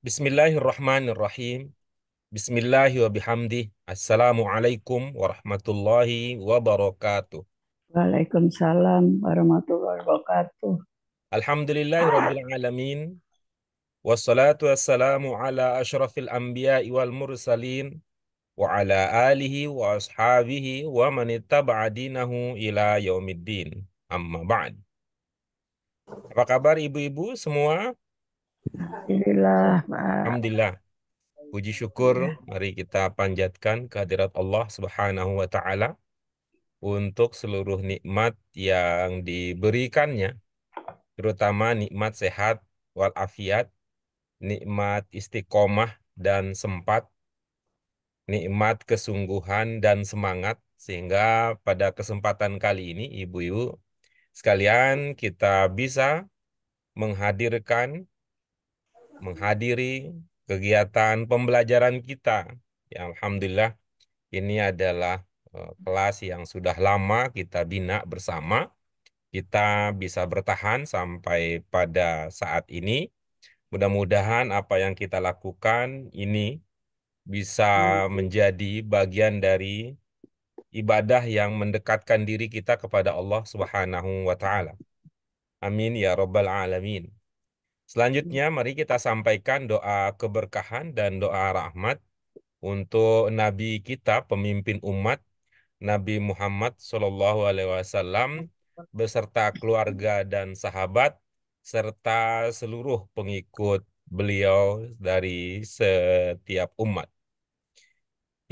Bismillahirrahmanirrahim. Bismillahi wa bihamdi. Assalamualaikum warahmatullahi wabarakatuh. Waalaikumsalam warahmatullahi wabarakatuh. Alhamdulillahi rabbil alamin. Wassalatu wassalamu ala asyrafil anbiya wal mursalin wa ala alihi wa ashabihi wa man ittaba'a dinahu ila yaumiddin. Amma ba'd. Apa kabar ibu-ibu semua? Alhamdulillah. Alhamdulillah. Puji syukur iya. mari kita panjatkan kehadirat Allah Subhanahu wa taala untuk seluruh nikmat yang diberikannya terutama nikmat sehat walafiat, nikmat istiqomah dan sempat, nikmat kesungguhan dan semangat sehingga pada kesempatan kali ini ibu-ibu sekalian kita bisa menghadirkan menghadiri kegiatan pembelajaran kita. Ya, Alhamdulillah ini adalah eh, kelas yang sudah lama kita bina bersama. Kita bisa bertahan sampai pada saat ini. Mudah-mudahan apa yang kita lakukan ini bisa menjadi bagian dari ibadah yang mendekatkan diri kita kepada Allah Subhanahu wa taala. Amin ya rabbal alamin. Selanjutnya hmm. mari kita sampaikan doa keberkahan dan doa rahmat untuk nabi kita pemimpin umat Nabi Muhammad Shallallahu alaihi wasallam beserta keluarga dan sahabat serta seluruh pengikut beliau dari setiap umat.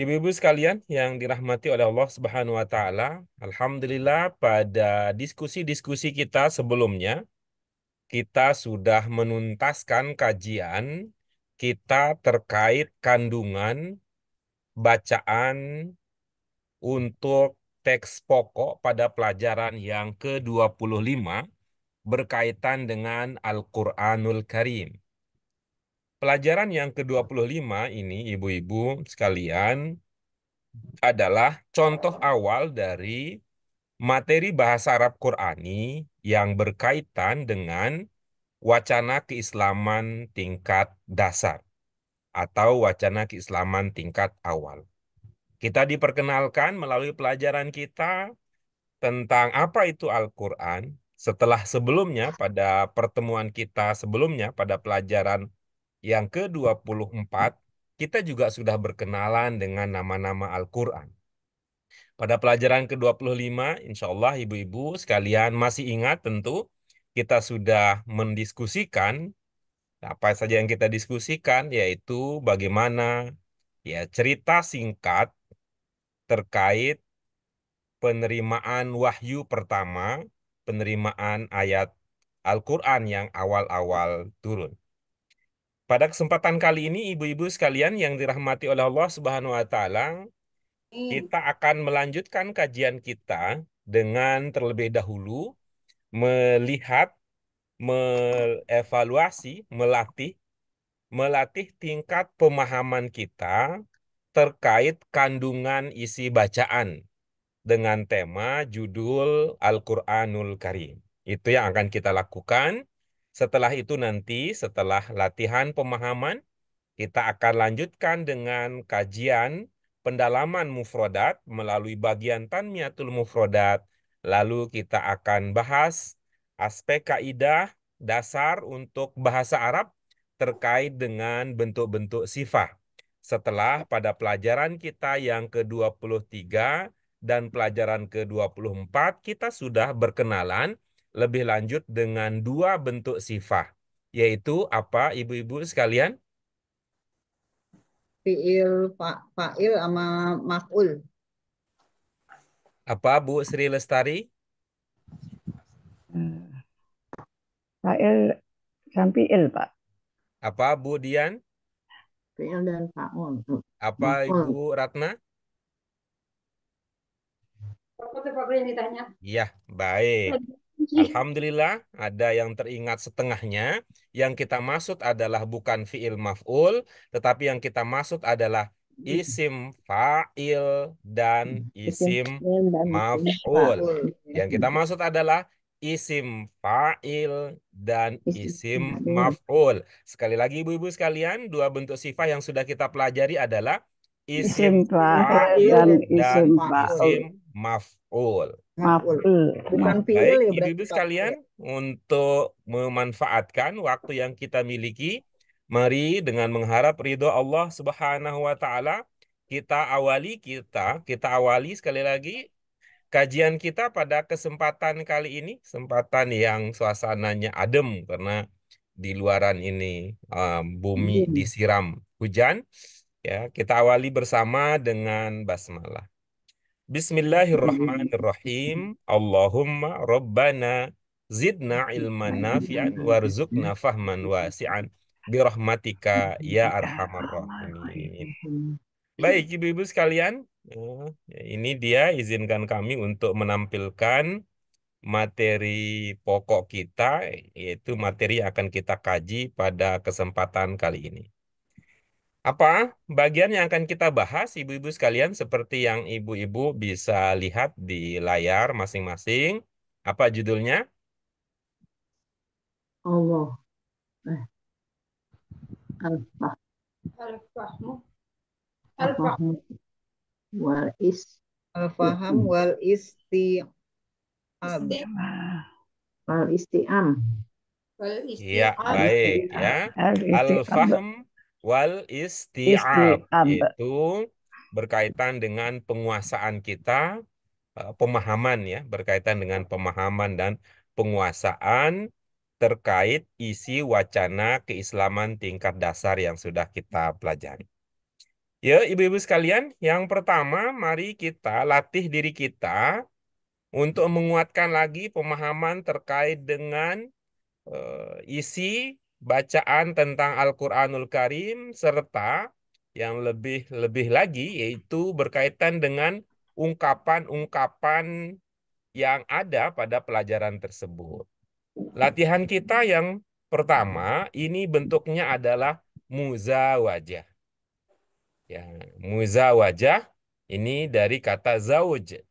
Ibu-ibu sekalian yang dirahmati oleh Allah Subhanahu wa taala, alhamdulillah pada diskusi-diskusi kita sebelumnya kita sudah menuntaskan kajian kita terkait kandungan bacaan untuk teks pokok pada pelajaran yang ke-25 berkaitan dengan Al-Quranul Karim. Pelajaran yang ke-25 ini, ibu-ibu sekalian, adalah contoh awal dari materi bahasa Arab Qurani yang berkaitan dengan wacana keislaman tingkat dasar atau wacana keislaman tingkat awal. Kita diperkenalkan melalui pelajaran kita tentang apa itu Al-Quran setelah sebelumnya pada pertemuan kita sebelumnya pada pelajaran yang ke-24 kita juga sudah berkenalan dengan nama-nama Al-Quran. Pada pelajaran ke-25, insya Allah ibu-ibu sekalian masih ingat tentu kita sudah mendiskusikan apa saja yang kita diskusikan yaitu bagaimana ya cerita singkat terkait penerimaan wahyu pertama, penerimaan ayat Al-Quran yang awal-awal turun. Pada kesempatan kali ini, ibu-ibu sekalian yang dirahmati oleh Allah Subhanahu wa Ta'ala, Hmm. Kita akan melanjutkan kajian kita dengan terlebih dahulu melihat, mengevaluasi, melatih, melatih tingkat pemahaman kita terkait kandungan isi bacaan dengan tema judul Al-Quranul Karim. Itu yang akan kita lakukan. Setelah itu nanti, setelah latihan pemahaman, kita akan lanjutkan dengan kajian pendalaman mufrodat melalui bagian tanmiatul mufrodat. Lalu kita akan bahas aspek kaidah dasar untuk bahasa Arab terkait dengan bentuk-bentuk sifat. Setelah pada pelajaran kita yang ke-23 dan pelajaran ke-24 kita sudah berkenalan lebih lanjut dengan dua bentuk sifat, Yaitu apa ibu-ibu sekalian? fiil fa, fa'il sama maf'ul. Apa Bu Sri Lestari? Fa'il dan fiil, Pak. Apa Bu Dian? Fiil dan fa'ul. Apa Ibu Ratna? Apa yang ditanya? Iya, baik. Alhamdulillah ada yang teringat setengahnya. Yang kita maksud adalah bukan fiil maf'ul, tetapi yang kita maksud adalah isim fa'il dan isim maf'ul. Yang kita maksud adalah isim fa'il dan isim maf'ul. Sekali lagi ibu-ibu sekalian, dua bentuk sifat yang sudah kita pelajari adalah isim fa'il dan isim maf'ul maf'ul. Maf'ul. Bukan fi'il ya berarti. Ibu sekalian untuk memanfaatkan waktu yang kita miliki, mari dengan mengharap ridho Allah Subhanahu wa taala, kita awali kita, kita awali sekali lagi kajian kita pada kesempatan kali ini, kesempatan yang suasananya adem karena di luaran ini um, bumi iya. disiram hujan. Ya, kita awali bersama dengan basmalah. Bismillahirrahmanirrahim. Allahumma rabbana zidna ilman nafi'an warzuqna fahman wasi'an birahmatika ya arhamar rahimin. Baik ibu-ibu sekalian, eh, ini dia izinkan kami untuk menampilkan materi pokok kita yaitu materi yang akan kita kaji pada kesempatan kali ini apa bagian yang akan kita bahas ibu-ibu sekalian seperti yang ibu-ibu bisa lihat di layar masing-masing. Apa judulnya? Allah. Al-Fah. Eh. Al-Fahmu. Al-Fahmu. Wal is. Al-Faham wal isti. Wal isti'am. Wal isti'am. Ya, baik ya. Al-Faham Wal isti'ab itu berkaitan dengan penguasaan kita, eh, pemahaman ya, berkaitan dengan pemahaman dan penguasaan terkait isi wacana keislaman tingkat dasar yang sudah kita pelajari. Ya, ibu-ibu sekalian, yang pertama mari kita latih diri kita untuk menguatkan lagi pemahaman terkait dengan uh, isi bacaan tentang Al-Qur'anul Karim serta yang lebih lebih lagi yaitu berkaitan dengan ungkapan-ungkapan yang ada pada pelajaran tersebut. Latihan kita yang pertama ini bentuknya adalah muzawajah. Ya, muzawajah ini dari kata zauj.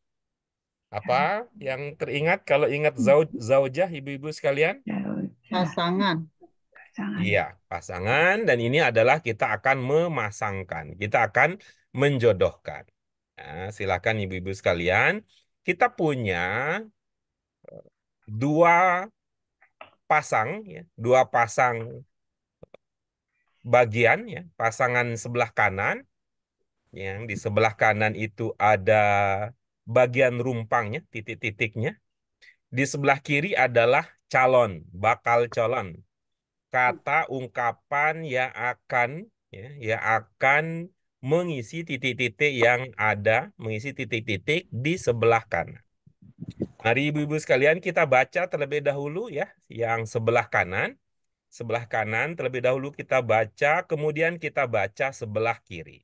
Apa yang teringat kalau ingat zauj zaujah ibu-ibu sekalian? Pasangan pasangan. Iya, pasangan dan ini adalah kita akan memasangkan, kita akan menjodohkan. Nah, silakan ibu-ibu sekalian, kita punya eh, dua pasang, ya, dua pasang bagian, ya, pasangan sebelah kanan. Yang di sebelah kanan itu ada bagian rumpangnya, titik-titiknya. Di sebelah kiri adalah calon, bakal calon kata ungkapan yang akan ya, yang akan mengisi titik-titik yang ada, mengisi titik-titik di sebelah kanan. Mari ibu-ibu sekalian kita baca terlebih dahulu ya yang sebelah kanan. Sebelah kanan terlebih dahulu kita baca, kemudian kita baca sebelah kiri.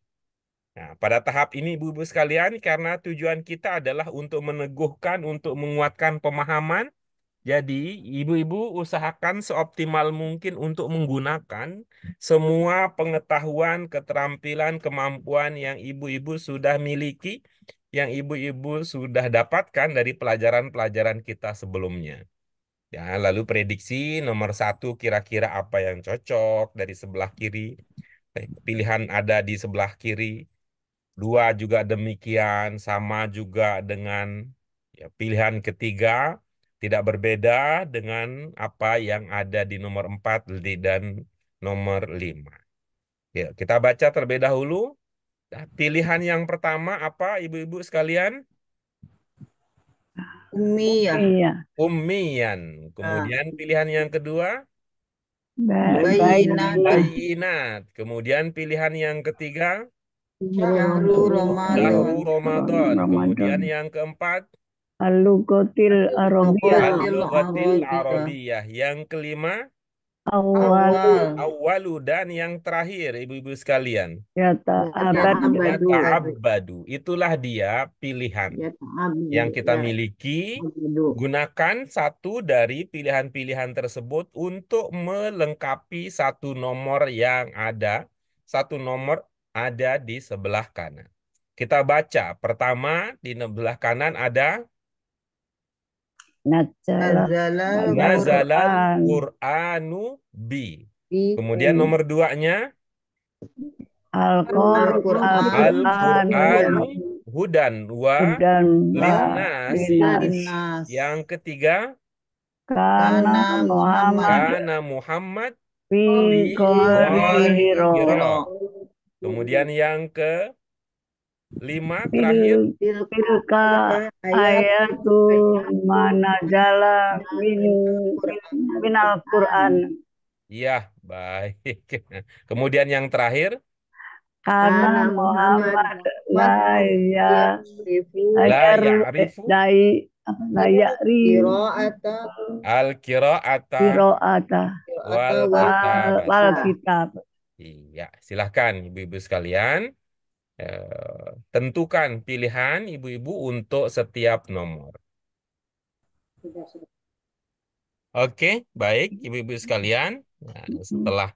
Nah, pada tahap ini ibu-ibu sekalian karena tujuan kita adalah untuk meneguhkan, untuk menguatkan pemahaman jadi, ibu-ibu usahakan seoptimal mungkin untuk menggunakan semua pengetahuan, keterampilan, kemampuan yang ibu-ibu sudah miliki, yang ibu-ibu sudah dapatkan dari pelajaran-pelajaran kita sebelumnya. Ya, lalu prediksi nomor satu kira-kira apa yang cocok dari sebelah kiri. Eh, pilihan ada di sebelah kiri. Dua juga demikian, sama juga dengan ya, pilihan ketiga tidak berbeda dengan apa yang ada di nomor 4 dan nomor 5. Ya, kita baca terlebih dahulu. Nah, pilihan yang pertama apa ibu-ibu sekalian? Ummiyan. umian. Kemudian ah. pilihan yang kedua? Bayinat. Bayinat. Kemudian pilihan yang ketiga? Dahru Ramadan. Kemudian yang keempat? al lugotil Arabiyah. al lugotil Arabiyah. Yang kelima awal awalu dan yang terakhir ibu-ibu sekalian ya, ya ta'abadu Ya abadu itulah dia pilihan ya yang kita ya. miliki gunakan satu dari pilihan-pilihan tersebut untuk melengkapi satu nomor yang ada satu nomor ada di sebelah kanan kita baca pertama di sebelah kanan ada Nazala Nazala Qur'anu bi. Kemudian nomor duanya al Qur'an Al hudan wa hudan linnas. Yang ketiga Kana Muhammad Kana Muhammad fi Kemudian yang ke Lima terakhir. Tilka ayatu jalan min al Quran. Iya, baik. Kemudian yang terakhir. Karena Muhammad Laya Layarifu Dai Layari Al Kiroata Kiroata Wal Kitab Iya, silahkan ibu-ibu sekalian. Eh, tentukan pilihan ibu-ibu untuk setiap nomor. Oke, okay, Oke, baik ibu-ibu sekalian. Nah, setelah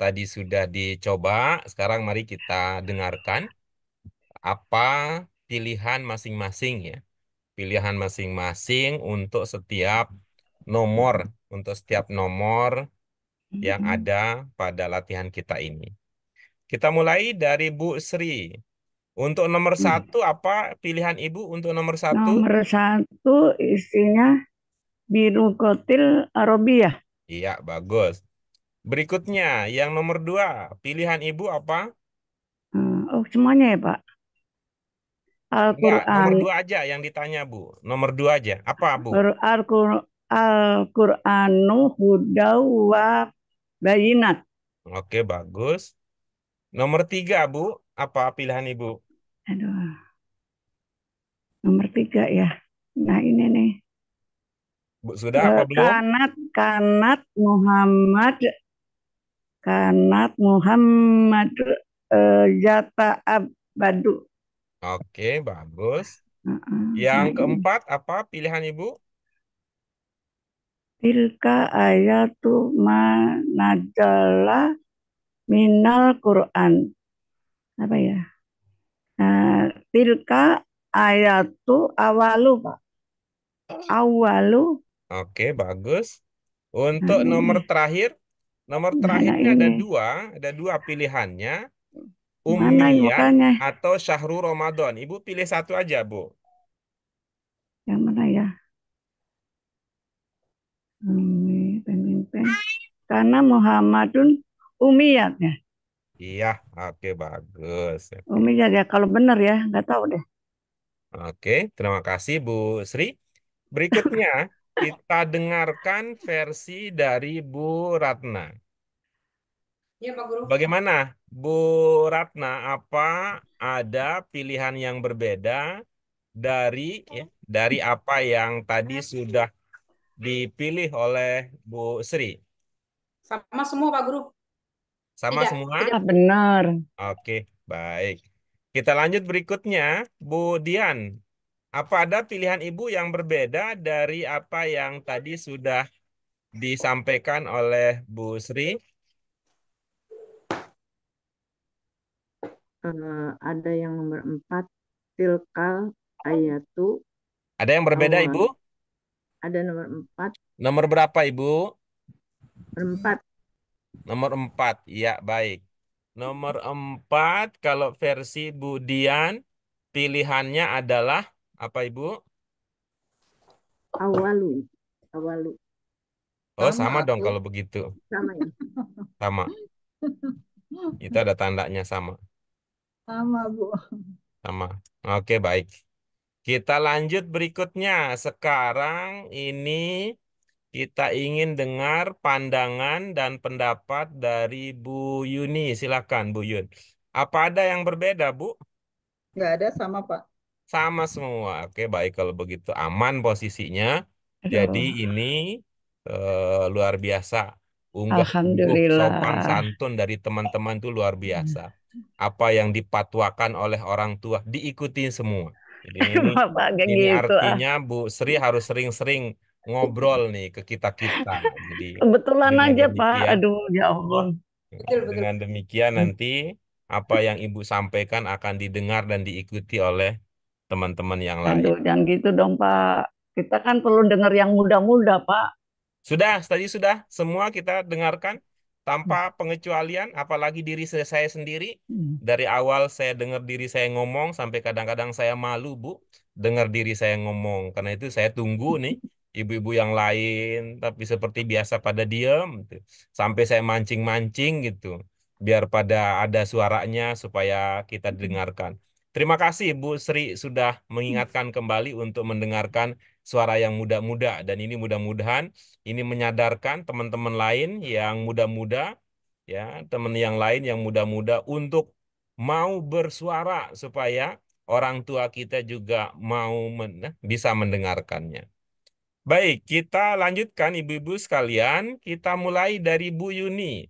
tadi sudah dicoba, sekarang mari kita dengarkan apa pilihan masing-masing ya. Pilihan masing-masing untuk setiap nomor, untuk setiap nomor yang ada pada latihan kita ini. Kita mulai dari Bu Sri. Untuk nomor hmm. satu, apa pilihan Ibu untuk nomor satu? Nomor satu isinya biru kotil Arabia. Iya, bagus. Berikutnya, yang nomor dua, pilihan Ibu apa? Hmm, oh, semuanya ya, Pak? Al-Quran. nomor dua aja yang ditanya, Bu. Nomor dua aja. Apa, Bu? Al-Qur'anu hudawa bayinat. Oke, bagus. Nomor tiga, Bu. Apa pilihan Ibu? Aduh. Nomor tiga ya. Nah ini nih. Bu, sudah apa eh, belum? Kanat, Kanat Muhammad. Kanat Muhammad eh, Jata Abadu. Oke, bagus. Uh -uh. Yang nah, keempat, apa pilihan Ibu? Tilka ayatu manajala minal Quran apa ya nah, tilka ayatu awalu pak awalu oke bagus untuk Amin. Nah, nomor terakhir nomor terakhirnya ada dua ada dua pilihannya Umiyah atau Syahrul Ramadan. Ibu pilih satu aja, Bu. Yang mana ya? Umi hmm, pen, pen. Karena Muhammadun Umiyat ya. Iya, oke bagus. Umiyat ya, kalau benar ya, nggak tahu deh. Oke, terima kasih Bu Sri. Berikutnya kita dengarkan versi dari Bu Ratna. Ya, Pak Guru. Bagaimana, Bu Ratna? Apa ada pilihan yang berbeda dari ya, dari apa yang tadi sudah dipilih oleh Bu Sri? Sama semua, Pak Guru. Sama Tidak, semua? tidak benar. Oke, baik. Kita lanjut berikutnya, Bu Dian. Apa ada pilihan ibu yang berbeda dari apa yang tadi sudah disampaikan oleh Bu Sri? Uh, ada yang nomor empat, tilkal ayatu. Ada yang berbeda, Ibu? Ada nomor empat. Nomor berapa, Ibu? Nomor empat. Nomor empat, ya baik. Nomor empat, kalau versi Budian, pilihannya adalah apa Ibu? Awalu. Awalu. Oh sama, sama dong kalau begitu. Sama ya. Sama. Kita ada tandanya sama. Sama Bu. Sama. Oke baik. Kita lanjut berikutnya. Sekarang ini kita ingin dengar pandangan dan pendapat dari Bu Yuni. Silakan Bu Yun. Apa ada yang berbeda Bu? Nggak ada, sama Pak. Sama semua. Oke, baik kalau begitu aman posisinya. Aduh. Jadi ini uh, luar biasa unggah Alhamdulillah. sopan santun dari teman-teman itu luar biasa. Apa yang dipatuakan oleh orang tua diikuti semua. Jadi ini, ini gitu, ah. artinya Bu Sri harus sering-sering ngobrol nih ke kita kita. Jadi kebetulan aja demikian, Pak. Aduh ya Allah. Iya, dengan demikian nanti apa yang Ibu sampaikan akan didengar dan diikuti oleh teman-teman yang lain. Aduh, jangan gitu dong Pak. Kita kan perlu dengar yang muda-muda Pak. Sudah, tadi sudah semua kita dengarkan tanpa pengecualian, apalagi diri saya sendiri. Hmm. Dari awal saya dengar diri saya ngomong sampai kadang-kadang saya malu, Bu, dengar diri saya ngomong. Karena itu saya tunggu nih ibu-ibu yang lain, tapi seperti biasa pada diem. Gitu. Sampai saya mancing-mancing gitu, biar pada ada suaranya supaya kita hmm. dengarkan. Terima kasih Bu Sri sudah hmm. mengingatkan kembali untuk mendengarkan suara yang muda-muda dan ini mudah-mudahan ini menyadarkan teman-teman lain yang muda-muda ya, teman yang lain yang muda-muda untuk mau bersuara supaya orang tua kita juga mau men eh, bisa mendengarkannya. Baik, kita lanjutkan ibu-ibu sekalian. Kita mulai dari Bu Yuni.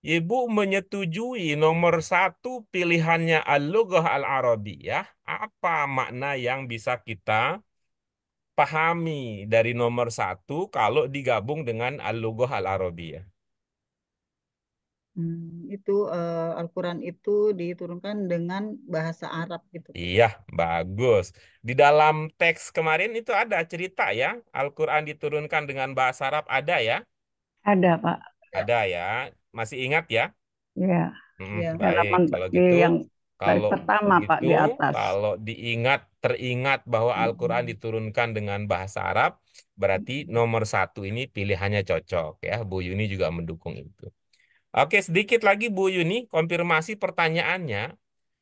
Ibu menyetujui nomor satu pilihannya Al-Lughah Al-Arabiyah. Apa makna yang bisa kita pahami dari nomor satu kalau digabung dengan Al-Lughah Al-Arabiyah? Hmm, itu uh, Al-Quran itu diturunkan dengan bahasa Arab gitu. Iya, bagus. Di dalam teks kemarin itu ada cerita ya, Al-Quran diturunkan dengan bahasa Arab ada ya? Ada, Pak. Ada ya. Masih ingat ya? Iya. Hmm, ya. Baik, kalau gitu yang kalau pertama begitu, Pak di atas. Kalau diingat teringat bahwa hmm. Al-Quran diturunkan dengan bahasa Arab, berarti nomor satu ini pilihannya cocok ya. Bu Yuni juga mendukung itu. Oke, sedikit lagi Bu Yuni, konfirmasi pertanyaannya.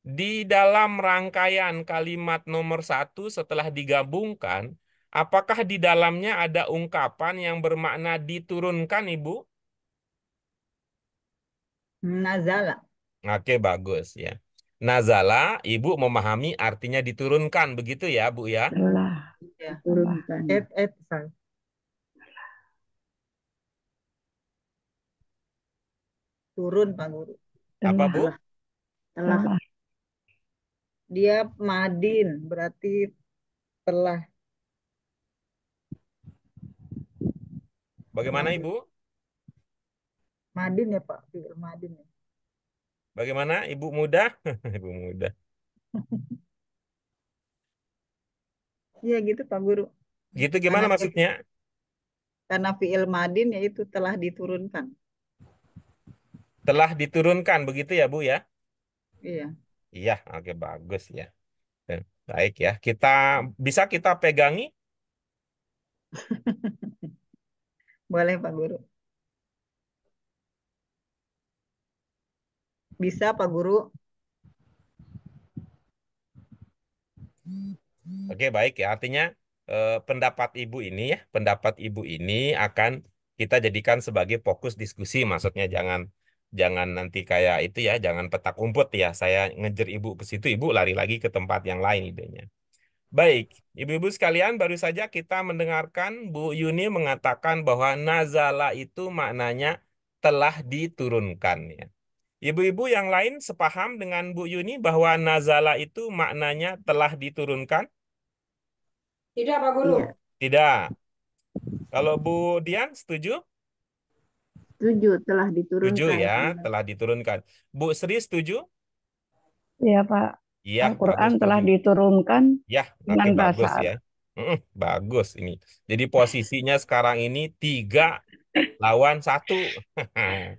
Di dalam rangkaian kalimat nomor satu setelah digabungkan, apakah di dalamnya ada ungkapan yang bermakna diturunkan, Ibu? Nazala. Oke, bagus ya. Nazala, Ibu memahami artinya diturunkan, begitu ya, Bu ya? Iya. Diturunkan. turun Pak Guru. Apa Bu? Telah. Dia madin, berarti telah. Bagaimana Ibu? Madin ya Pak, madin ya. Bagaimana Ibu muda? Ibu muda. Iya gitu Pak Guru. Gitu gimana karena, maksudnya? Karena fiil madin yaitu telah diturunkan telah diturunkan begitu ya Bu ya? Iya. Iya, oke bagus ya. Baik ya, kita bisa kita pegangi? Boleh Pak Guru. Bisa Pak Guru. Oke baik ya, artinya eh, pendapat Ibu ini ya, pendapat Ibu ini akan kita jadikan sebagai fokus diskusi maksudnya jangan jangan nanti kayak itu ya, jangan petak umpet ya. Saya ngejar ibu ke situ, ibu lari lagi ke tempat yang lain idenya. Baik, ibu-ibu sekalian, baru saja kita mendengarkan Bu Yuni mengatakan bahwa nazala itu maknanya telah diturunkan ya. Ibu-ibu yang lain sepaham dengan Bu Yuni bahwa nazala itu maknanya telah diturunkan? Tidak, Pak Guru. Tidak. Kalau Bu Dian setuju? Setuju, telah diturunkan. Setuju ya, telah diturunkan. Bu Sri setuju? Iya, Pak. Ya, Al-Qur'an telah setuju. diturunkan ya, dengan bahasa bagus ya. Mm, bagus ini. Jadi posisinya sekarang ini tiga lawan satu.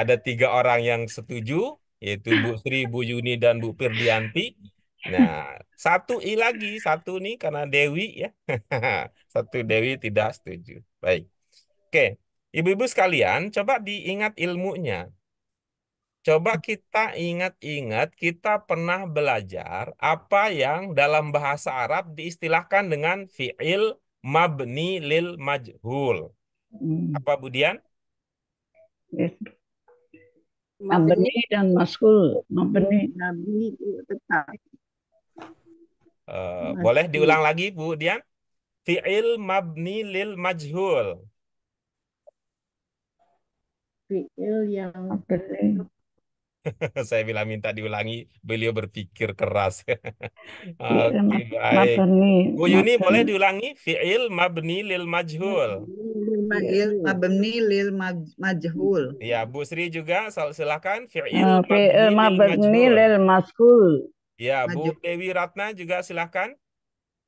Ada tiga orang yang setuju, yaitu Bu Sri, Bu Yuni, dan Bu Pirdianti. Nah, satu i lagi, satu nih karena Dewi ya. satu Dewi tidak setuju. Baik. Oke, Ibu-ibu sekalian, coba diingat ilmunya. Coba kita ingat-ingat kita pernah belajar apa yang dalam bahasa Arab diistilahkan dengan fi'il mabni lil majhul. Hmm. Apa Budian? Mabni dan maskul. Mabni. Mabni tetap. Eh, boleh diulang lagi Bu Dian? Fi'il mabni lil majhul fiil yang saya bilang minta diulangi beliau berpikir keras oke iya, baik Bu Yuni boleh diulangi fiil mabni lil majhul fiil mabni lil majhul ya Bu Sri juga silakan eh, fiil mabni, lil majhul ya Bu Dewi Ratna juga silakan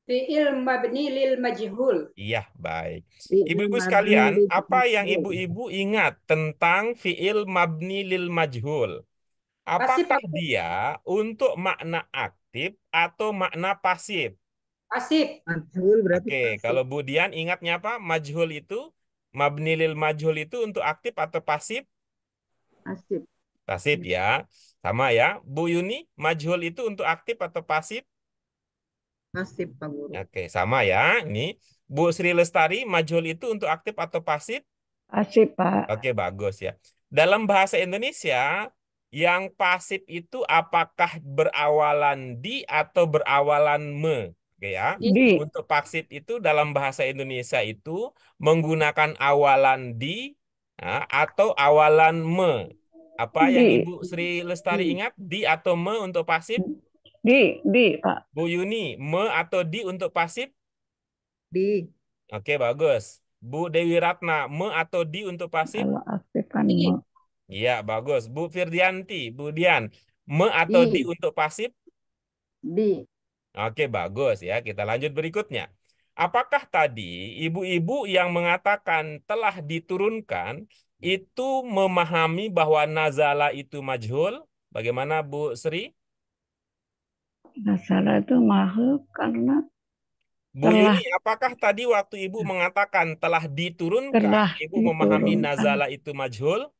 Fi'il mabni lil majhul. Iya, baik. Ibu-ibu sekalian, apa yang ibu-ibu ingat tentang fi'il mabni lil majhul? Apakah dia untuk makna aktif atau makna pasif? Pasif. Majhul berarti. Oke, pasif. kalau dian ingatnya apa? Majhul itu mabni lil majhul itu untuk aktif atau pasif? Pasif. Pasif ya. Sama ya. Bu Yuni, majhul itu untuk aktif atau pasif? Pasif, Pak Guru. Oke, sama ya. Ini Bu Sri Lestari, majul itu untuk aktif atau pasif? Pasif, Pak. Oke, bagus ya. Dalam bahasa Indonesia, yang pasif itu apakah berawalan di atau berawalan me? Oke ya. Di. Untuk pasif itu dalam bahasa Indonesia itu menggunakan awalan di ya, atau awalan me. Apa di. yang Ibu Sri Lestari ingat di atau me untuk pasif? Di, di, Pak. Bu Yuni, me atau di untuk pasif? Di. Oke, bagus. Bu Dewi Ratna, me atau di untuk pasif? Kalau aktif kan Iya, bagus. Bu Firdianti, Bu Dian, me atau di, di untuk pasif? Di. Oke, bagus ya. Kita lanjut berikutnya. Apakah tadi ibu-ibu yang mengatakan telah diturunkan itu memahami bahwa nazala itu majhul? Bagaimana Bu Sri? Nasara itu makhluk karena Bu ini, apakah tadi waktu Ibu mengatakan telah diturunkan, telah Ibu diturunkan. memahami nazala itu majhul?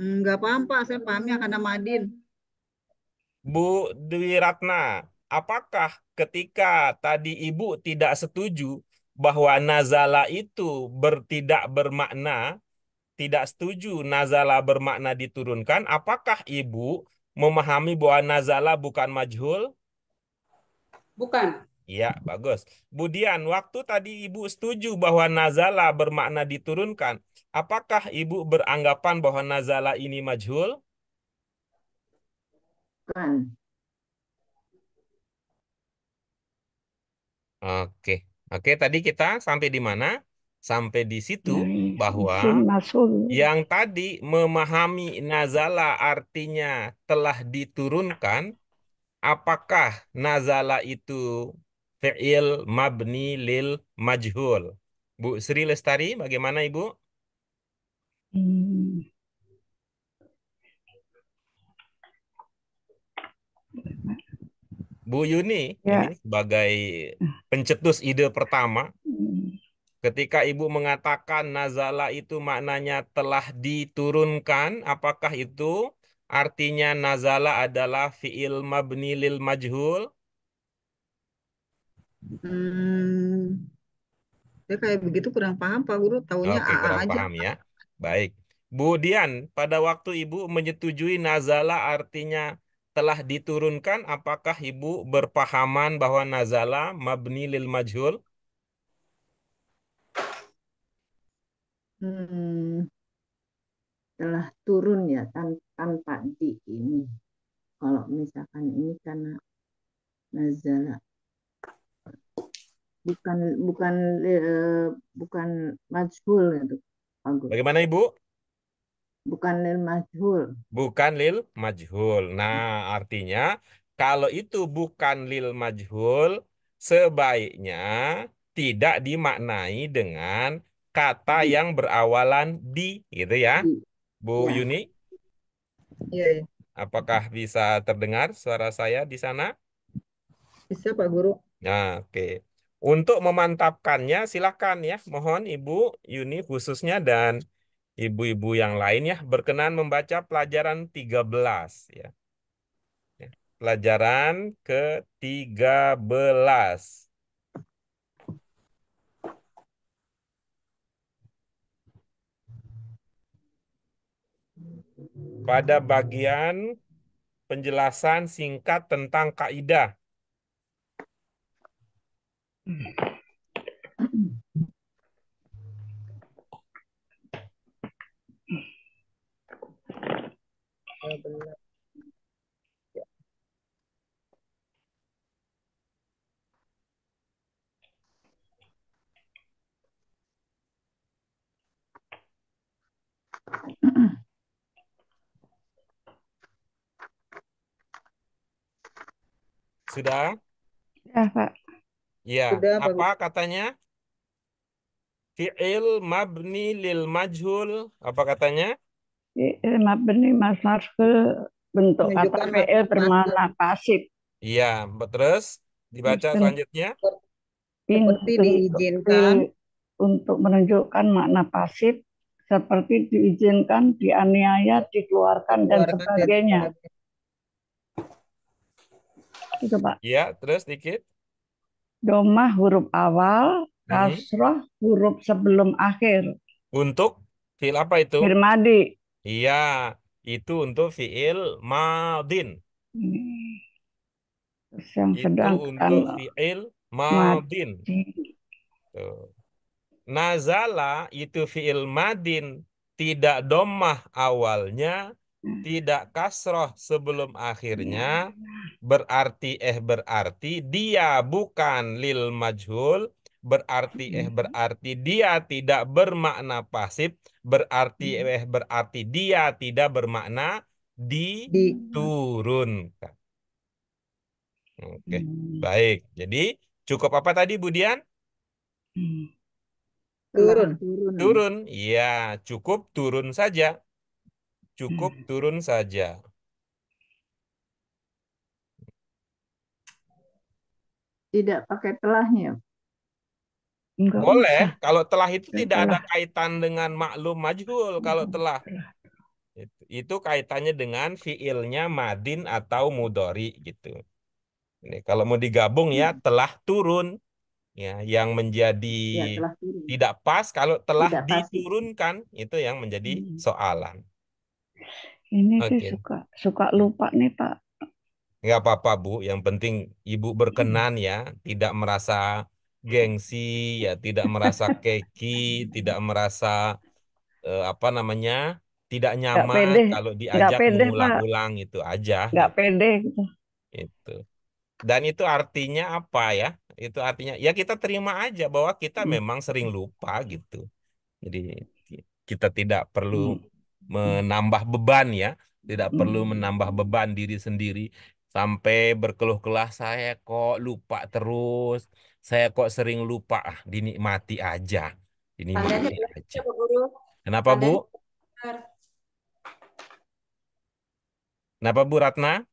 Enggak paham Pak, saya pahamnya karena Madin. Bu Dwi Ratna, apakah ketika tadi Ibu tidak setuju bahwa nazala itu bertidak bermakna, tidak setuju nazala bermakna diturunkan, apakah Ibu memahami bahwa nazala bukan majhul? Bukan. Ya, bagus. Budian, waktu tadi Ibu setuju bahwa nazala bermakna diturunkan. Apakah Ibu beranggapan bahwa nazala ini majhul? Bukan. Oke. Oke, tadi kita sampai di mana? Sampai di situ iya, iya. bahwa iya, yang tadi memahami nazala artinya telah diturunkan, apakah nazala itu fi'il mabni lil majhul? Bu Sri Lestari, bagaimana Ibu? Hmm. Bu Yuni ya. ini sebagai pencetus ide pertama. Hmm. Ketika ibu mengatakan nazala itu maknanya telah diturunkan, apakah itu artinya nazala adalah fi'il mabni lil majhul? Hmm. Ya kayak begitu kurang paham Pak Guru, tahunya okay, kurang aja. paham ya. Baik. Bu Dian, pada waktu Ibu menyetujui nazala artinya telah diturunkan, apakah Ibu berpahaman bahwa nazala mabni lil majhul? hmm, telah turun ya tan tanpa di ini. Kalau misalkan ini karena nazala bukan bukan eh, bukan majhul itu. Bagus. Bagaimana Ibu? Bukan lil majhul. Bukan lil majhul. Nah, artinya kalau itu bukan lil majhul, sebaiknya tidak dimaknai dengan kata hmm. yang berawalan di gitu ya. Hmm. Bu ya. Yuni? ya, Ya. Apakah bisa terdengar suara saya di sana? Bisa Pak Guru. Nah, oke. Okay. Untuk memantapkannya silakan ya, mohon Ibu Yuni khususnya dan ibu-ibu yang lain ya berkenan membaca pelajaran 13 ya. ya. Pelajaran ke-13. pada bagian penjelasan singkat tentang kaidah. Mm-hmm. Sudah? ya Pak. Ya, Sudah, Pak. apa katanya? Fi'il mabni lil majhul, apa katanya? Fi'il mabni ke bentuk kata fi'il bermakna pasif. Iya, terus dibaca Bentuk. selanjutnya. Seperti diizinkan untuk menunjukkan makna pasif seperti diizinkan, dianiaya, dikeluarkan Dan sebagainya. Gitu, Pak. Iya, terus dikit. Domah huruf awal, kasroh huruf sebelum akhir. Untuk fiil apa itu? Fiil madi. Iya, itu untuk fiil madin. Terus yang Itu sedang untuk fiil madin. Nazala itu fiil madin, tidak domah awalnya, Hmm. tidak kasroh sebelum akhirnya iya. berarti eh berarti dia bukan lil majhul berarti hmm. eh berarti dia tidak bermakna pasif berarti hmm. eh berarti dia tidak bermakna diturunkan. Oke, baik. Jadi cukup apa tadi Budian? Turun. Turun. Turun. ya cukup turun saja. Cukup hmm. turun saja. Tidak pakai telahnya. Ya? Enggak Boleh, bisa. kalau telah itu Dan tidak telah. ada kaitan dengan maklum majhul kalau hmm. telah. Itu, kaitannya dengan fiilnya madin atau mudori gitu. Ini kalau mau digabung ya hmm. telah turun ya yang menjadi ya, tidak pas kalau telah tidak diturunkan pasti. itu yang menjadi hmm. soalan. Ini okay. sih suka suka lupa nih Pak. Enggak apa-apa Bu, yang penting Ibu berkenan hmm. ya, tidak merasa gengsi ya, tidak merasa keki, tidak merasa eh, apa namanya? tidak nyaman pede. kalau diajak mengulang-ulang itu aja. gitu. pede. Itu. Dan itu artinya apa ya? Itu artinya ya kita terima aja bahwa kita hmm. memang sering lupa gitu. Jadi kita tidak perlu hmm menambah beban ya, tidak perlu menambah beban diri sendiri sampai berkeluh kelah saya kok lupa terus, saya kok sering lupa, ah, dinikmati aja, dinikmati aja. Kenapa Bu? Kenapa Bu Ratna?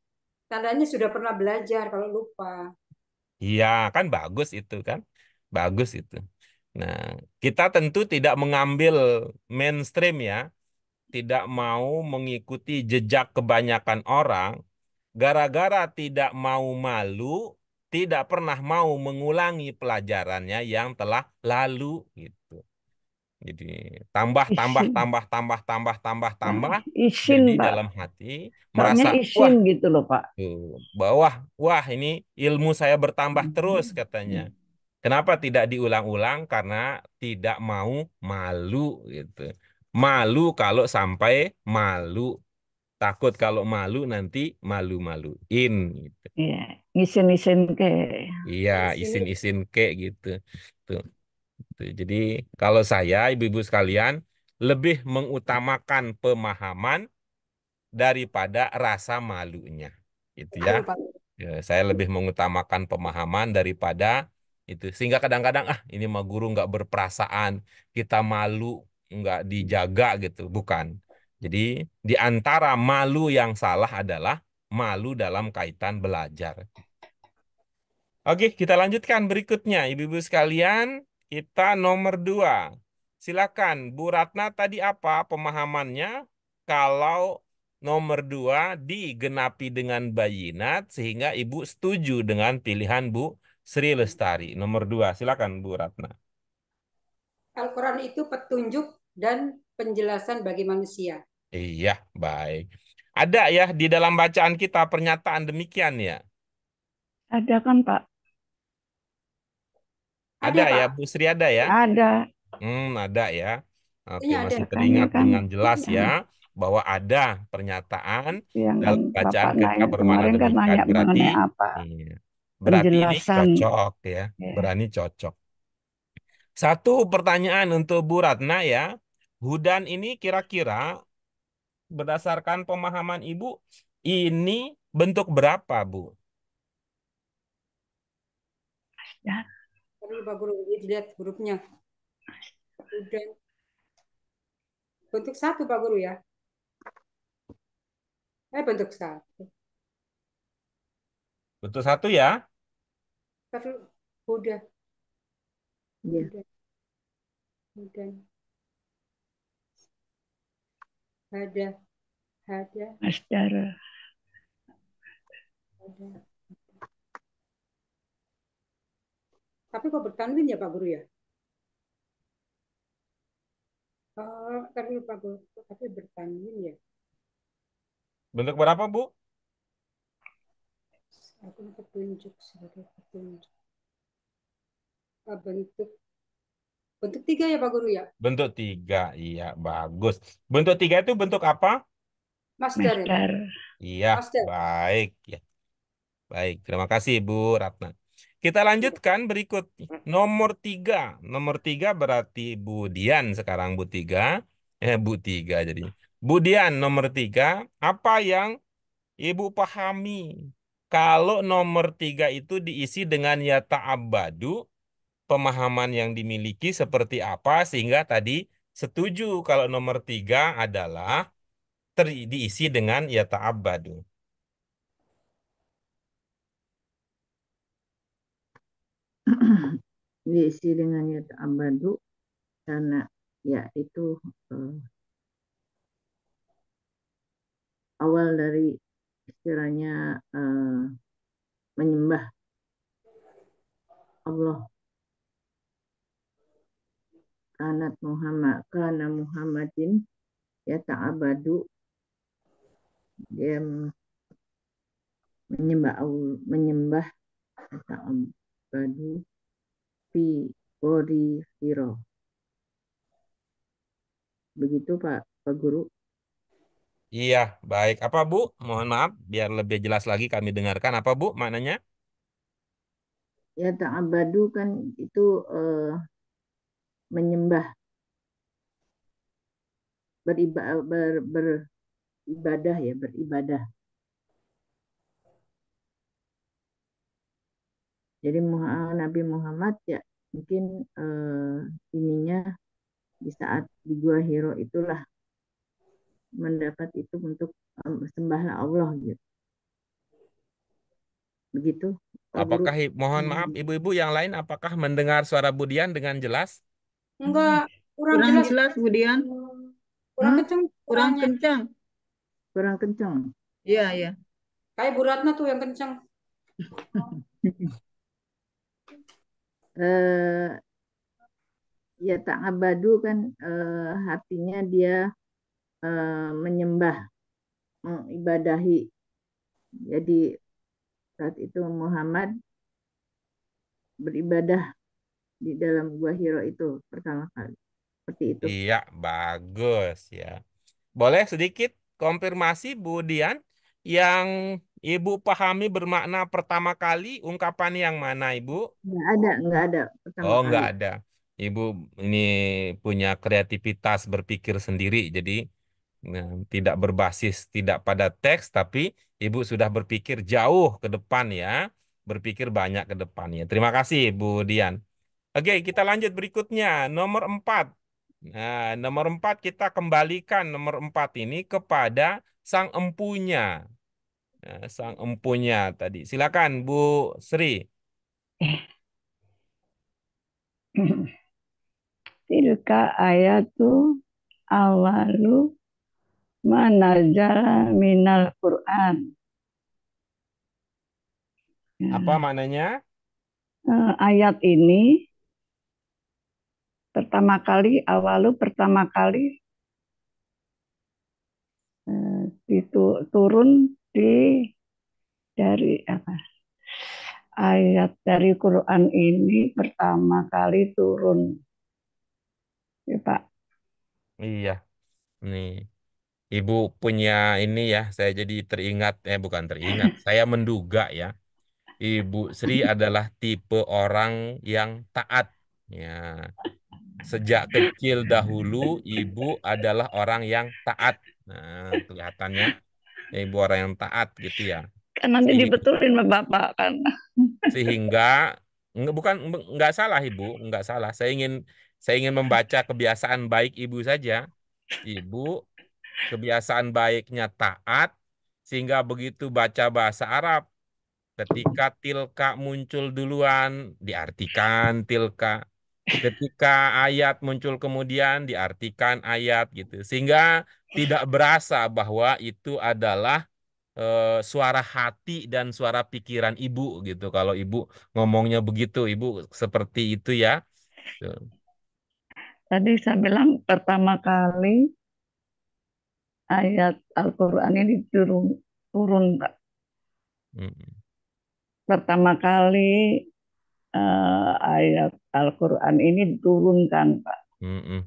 Tandanya sudah pernah belajar kalau lupa. Iya, kan bagus itu kan. Bagus itu. Nah, kita tentu tidak mengambil mainstream ya tidak mau mengikuti jejak kebanyakan orang, gara-gara tidak mau malu, tidak pernah mau mengulangi pelajarannya yang telah lalu gitu. Jadi tambah tambah isin. tambah tambah tambah tambah tambah isin, jadi dalam hati merasa isin wah gitu loh Pak. Bawah wah ini ilmu saya bertambah hmm. terus katanya. Hmm. Kenapa tidak diulang-ulang karena tidak mau malu gitu malu kalau sampai malu takut kalau malu nanti malu-maluin gitu. Iya, isin-isin ke. Iya, isin-isin ke gitu. Tuh. Tuh. Jadi kalau saya ibu-ibu sekalian lebih mengutamakan pemahaman daripada rasa malunya. Gitu ya. ya saya lebih mengutamakan pemahaman daripada itu sehingga kadang-kadang ah ini mah guru nggak berperasaan kita malu nggak dijaga gitu, bukan. Jadi di antara malu yang salah adalah malu dalam kaitan belajar. Oke, kita lanjutkan berikutnya, ibu-ibu sekalian. Kita nomor dua. Silakan, Bu Ratna tadi apa pemahamannya kalau nomor dua digenapi dengan bayinat sehingga Ibu setuju dengan pilihan Bu Sri Lestari. Nomor dua, silakan Bu Ratna. Al-Quran itu petunjuk dan penjelasan bagi manusia. Iya, baik. Ada ya di dalam bacaan kita pernyataan demikian ya? Ada kan, Pak? Ada, ada ya, Pak. Bu Sri ada ya? Ada. Hmm, ada ya. Oke, ya, masih ada. Kan? teringat kan? dengan jelas ya bahwa ada pernyataan yang dalam bacaan kita bermakna kan demikian kan berarti apa? Iya. Berarti ini cocok ya, yeah. berani cocok. Satu pertanyaan untuk Bu Ratna ya. Hudan ini kira-kira berdasarkan pemahaman Ibu ini bentuk berapa, Bu? Ya. Tadi Pak Guru lihat hurufnya. Hudan. Bentuk satu, Pak Guru ya. Eh, bentuk satu. Bentuk satu ya? Tapi hudan. Ya. Hudan. Hada. Hada. Masdar. Hada. Tapi kok bertanwin ya Pak Guru ya? Oh, tapi Pak Guru, tapi bertanwin ya. Bentuk berapa, Bu? Aku petunjuk sebagai petunjuk. Bentuk Bentuk tiga ya Pak Guru ya? Bentuk tiga, iya bagus. Bentuk tiga itu bentuk apa? Master. Ya? Master. Iya, Master. baik ya. Baik, terima kasih Bu Ratna. Kita lanjutkan berikut nomor tiga. Nomor tiga berarti Bu Dian sekarang Bu tiga. Eh Bu tiga Jadi, Bu Dian nomor tiga. Apa yang Ibu pahami kalau nomor tiga itu diisi dengan yata abadu? pemahaman yang dimiliki seperti apa sehingga tadi setuju kalau nomor tiga adalah ter diisi dengan ya ta'abadu. diisi dengan ya ta'abadu karena ya itu uh, awal dari istilahnya uh, eh, menyembah Allah Anak Muhammad kana Muhammadin ya ta'abadu dia menyembah menyembah ya ta'abadu fi qori hiro begitu Pak Pak Guru Iya, baik. Apa Bu? Mohon maaf, biar lebih jelas lagi kami dengarkan. Apa Bu maknanya? Ya tak abadu kan itu uh, menyembah beriba, ber, beribadah ya beribadah jadi Nabi Muhammad ya mungkin eh, ininya di saat di gua Hiro itulah mendapat itu untuk sembahlah Allah gitu begitu apakah mohon maaf hmm. ibu-ibu yang lain apakah mendengar suara Budian dengan jelas Enggak, hmm. kurang, kurang jelas. jelas kemudian Kurang hmm? kencang. Kurang kencang. Kurang kencang. Iya, iya. Kayak buratnya tuh yang kencang. eh ya tak abadu kan uh, hatinya dia uh, menyembah, mengibadahi. Jadi saat itu Muhammad beribadah di dalam gua hero itu pertama kali. Seperti itu. Iya, bagus ya. Boleh sedikit konfirmasi Bu Dian yang Ibu pahami bermakna pertama kali ungkapan yang mana Ibu? Nggak ada, nggak ada pertama Oh, nggak ada. Ibu ini punya kreativitas berpikir sendiri, jadi ya, tidak berbasis tidak pada teks, tapi Ibu sudah berpikir jauh ke depan ya, berpikir banyak ke depannya. Terima kasih Bu Dian. Oke, kita lanjut berikutnya. Nomor 4. Nah, nomor 4 kita kembalikan nomor 4 ini kepada sang empunya. Nah, sang empunya tadi. Silakan Bu Sri. Tilka ayatu awalu manajara minal Qur'an. Apa maknanya? Eh, ayat ini pertama kali awalu pertama kali eh, itu turun di dari apa ayat dari Quran ini pertama kali turun ya Pak iya nih Ibu punya ini ya, saya jadi teringat, eh bukan teringat, saya menduga ya, Ibu Sri adalah tipe orang yang taat. Ya, Sejak kecil dahulu ibu adalah orang yang taat. Nah, kelihatannya ibu orang yang taat gitu ya. Kan nanti sehingga, dibetulin sama Bapak kan. Sehingga bukan nggak salah Ibu, nggak salah. Saya ingin saya ingin membaca kebiasaan baik Ibu saja. Ibu kebiasaan baiknya taat sehingga begitu baca bahasa Arab ketika tilka muncul duluan diartikan tilka ketika ayat muncul kemudian diartikan ayat gitu sehingga tidak berasa bahwa itu adalah e, suara hati dan suara pikiran ibu gitu kalau ibu ngomongnya begitu ibu seperti itu ya tadi saya bilang pertama kali ayat Al-Quran ini turun turun Pak. Hmm. pertama kali uh, ayat Al-Quran ini turunkan Pak. Mm-mm.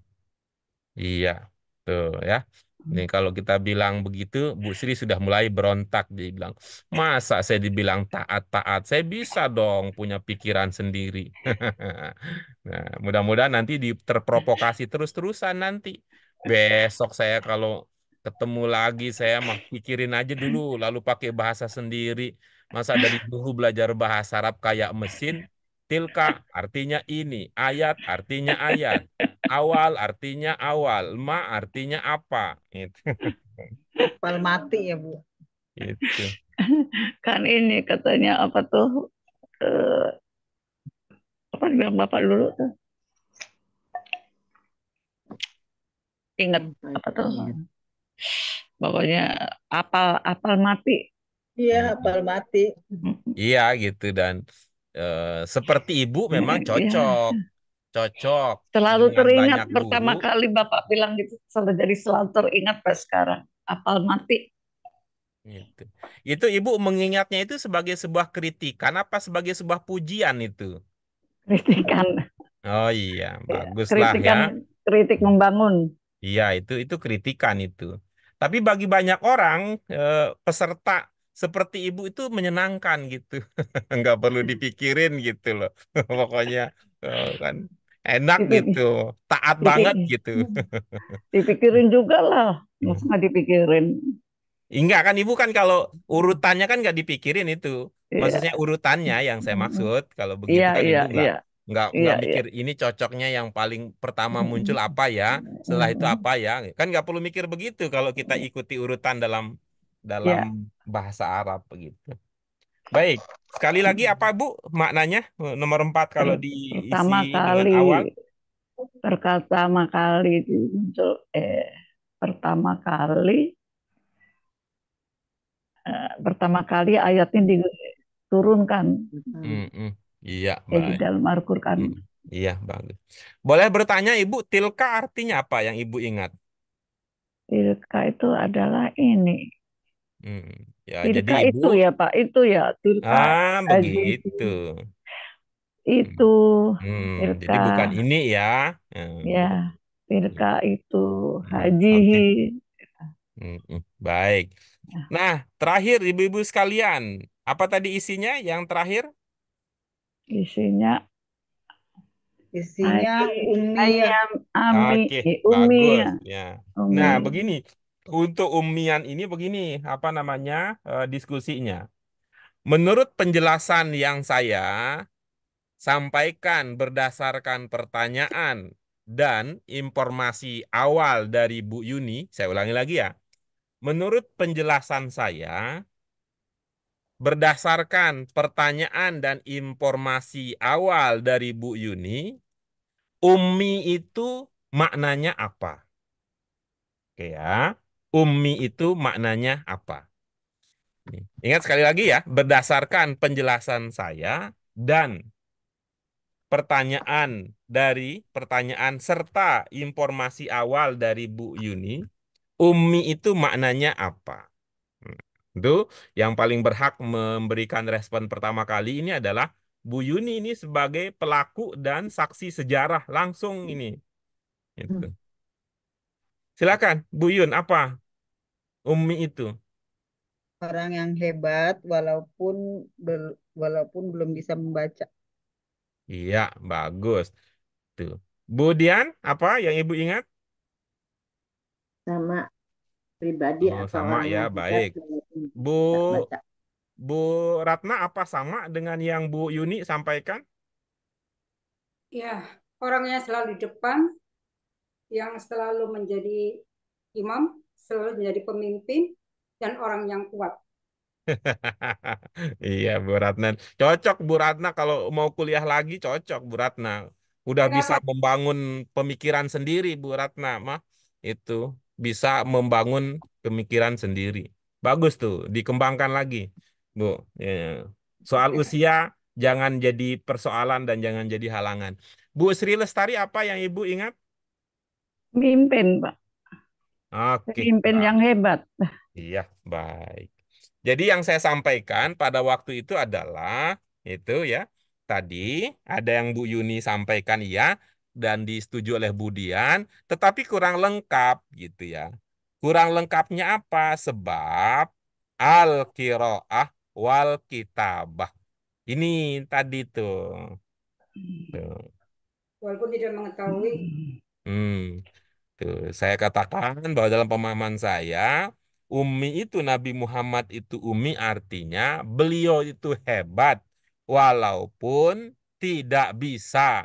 Iya, tuh ya. Ini hmm. kalau kita bilang begitu, Bu Sri sudah mulai berontak. Dia bilang, masa saya dibilang taat-taat? Saya bisa dong punya pikiran sendiri. nah, mudah-mudahan nanti terprovokasi terus-terusan nanti. Besok saya kalau ketemu lagi, saya mau pikirin aja dulu, lalu pakai bahasa sendiri. Masa dari dulu belajar bahasa Arab kayak mesin, Tilka artinya ini, ayat artinya ayat, awal artinya awal, ma artinya apa. Itu. Apal mati ya Bu. Itu. Kan ini katanya apa tuh, eh, apa bilang Bapak dulu tuh? Ingat apa tuh? Pokoknya apal apal mati. Iya, apal mati. Iya gitu dan Eh, seperti ibu iya, memang iya. cocok. Ya. Cocok. Selalu teringat pertama guru. kali Bapak bilang gitu, selalu jadi selalu teringat pas sekarang. Apal mati. Itu. itu ibu mengingatnya itu sebagai sebuah kritikan apa sebagai sebuah pujian itu? Kritikan. Oh iya, iya baguslah lah ya. Kritik membangun. Iya, itu itu kritikan itu. Tapi bagi banyak orang eh, peserta seperti ibu itu menyenangkan gitu nggak perlu hmm. dipikirin gitu loh pokoknya oh, kan enak gitu taat banget gitu hmm. dipikirin juga lah hmm. masa nggak dipikirin Enggak kan ibu kan kalau urutannya kan nggak dipikirin itu iya. maksudnya urutannya yang saya maksud kalau iya, begitu iya, kan iya, ibu nggak iya. nggak iya, mikir iya. ini cocoknya yang paling pertama muncul apa ya setelah itu apa ya kan nggak perlu mikir begitu kalau kita ikuti urutan dalam dalam yeah. bahasa Arab begitu. Baik, sekali lagi hmm. apa Bu maknanya nomor empat kalau di pertama kali awal? Pertama kali muncul eh pertama kali eh, pertama kali ayat ini diturunkan. Mm -mm. Iya, Jadi dalam Al-Qur'an. Mm. Iya, bagus. Boleh bertanya Ibu, tilka artinya apa yang Ibu ingat? Tilka itu adalah ini Hmm. Ya, jadi itu ya Pak, itu ya Tirka. Ah, begitu. Itu hmm. hmm, Tirka. Jadi bukan ini ya. Hmm. Ya, Tirka hmm. itu hmm. Haji. Oke. Hmm, baik. Nah, terakhir Ibu-ibu sekalian, apa tadi isinya yang terakhir? Isinya isinya Ay, umi ayam ami Oke, umi bagus ya. Umi. Nah, begini untuk Umian ini begini, apa namanya eh, diskusinya. Menurut penjelasan yang saya sampaikan berdasarkan pertanyaan dan informasi awal dari Bu Yuni, saya ulangi lagi ya. Menurut penjelasan saya, berdasarkan pertanyaan dan informasi awal dari Bu Yuni, Umi itu maknanya apa? Oke ya ummi itu maknanya apa. Ingat sekali lagi ya, berdasarkan penjelasan saya dan pertanyaan dari pertanyaan serta informasi awal dari Bu Yuni, ummi itu maknanya apa? Hmm, itu yang paling berhak memberikan respon pertama kali ini adalah Bu Yuni ini sebagai pelaku dan saksi sejarah langsung ini. Gitu. Hmm. Silakan Bu Yun apa Umi itu? Orang yang hebat walaupun bel, walaupun belum bisa membaca. Iya, bagus. Tuh. Bu Dian, apa yang Ibu ingat? Sama pribadi oh, atau sama ya, baik. Bu Bu Ratna apa sama dengan yang Bu Yuni sampaikan? Ya, orangnya selalu di depan, yang selalu menjadi imam, selalu menjadi pemimpin dan orang yang kuat. iya Bu Ratna, cocok Bu Ratna kalau mau kuliah lagi cocok Bu Ratna. Udah Kenapa? bisa membangun pemikiran sendiri Bu Ratna mah itu bisa membangun pemikiran sendiri. Bagus tuh, dikembangkan lagi Bu. Ya. Soal iya. usia jangan jadi persoalan dan jangan jadi halangan. Bu Sri Lestari apa yang Ibu ingat? Mimpin Pak. Oke. Pemimpin yang hebat. Iya, baik. Jadi yang saya sampaikan pada waktu itu adalah itu ya tadi ada yang Bu Yuni sampaikan ya dan disetujui oleh Budian, tetapi kurang lengkap gitu ya. Kurang lengkapnya apa? Sebab al kiroah wal kitabah. Ini tadi tuh. Hmm. tuh. Walaupun tidak mengetahui. Hmm. Tuh, gitu. saya katakan bahwa dalam pemahaman saya, Umi itu Nabi Muhammad itu Umi artinya beliau itu hebat walaupun tidak bisa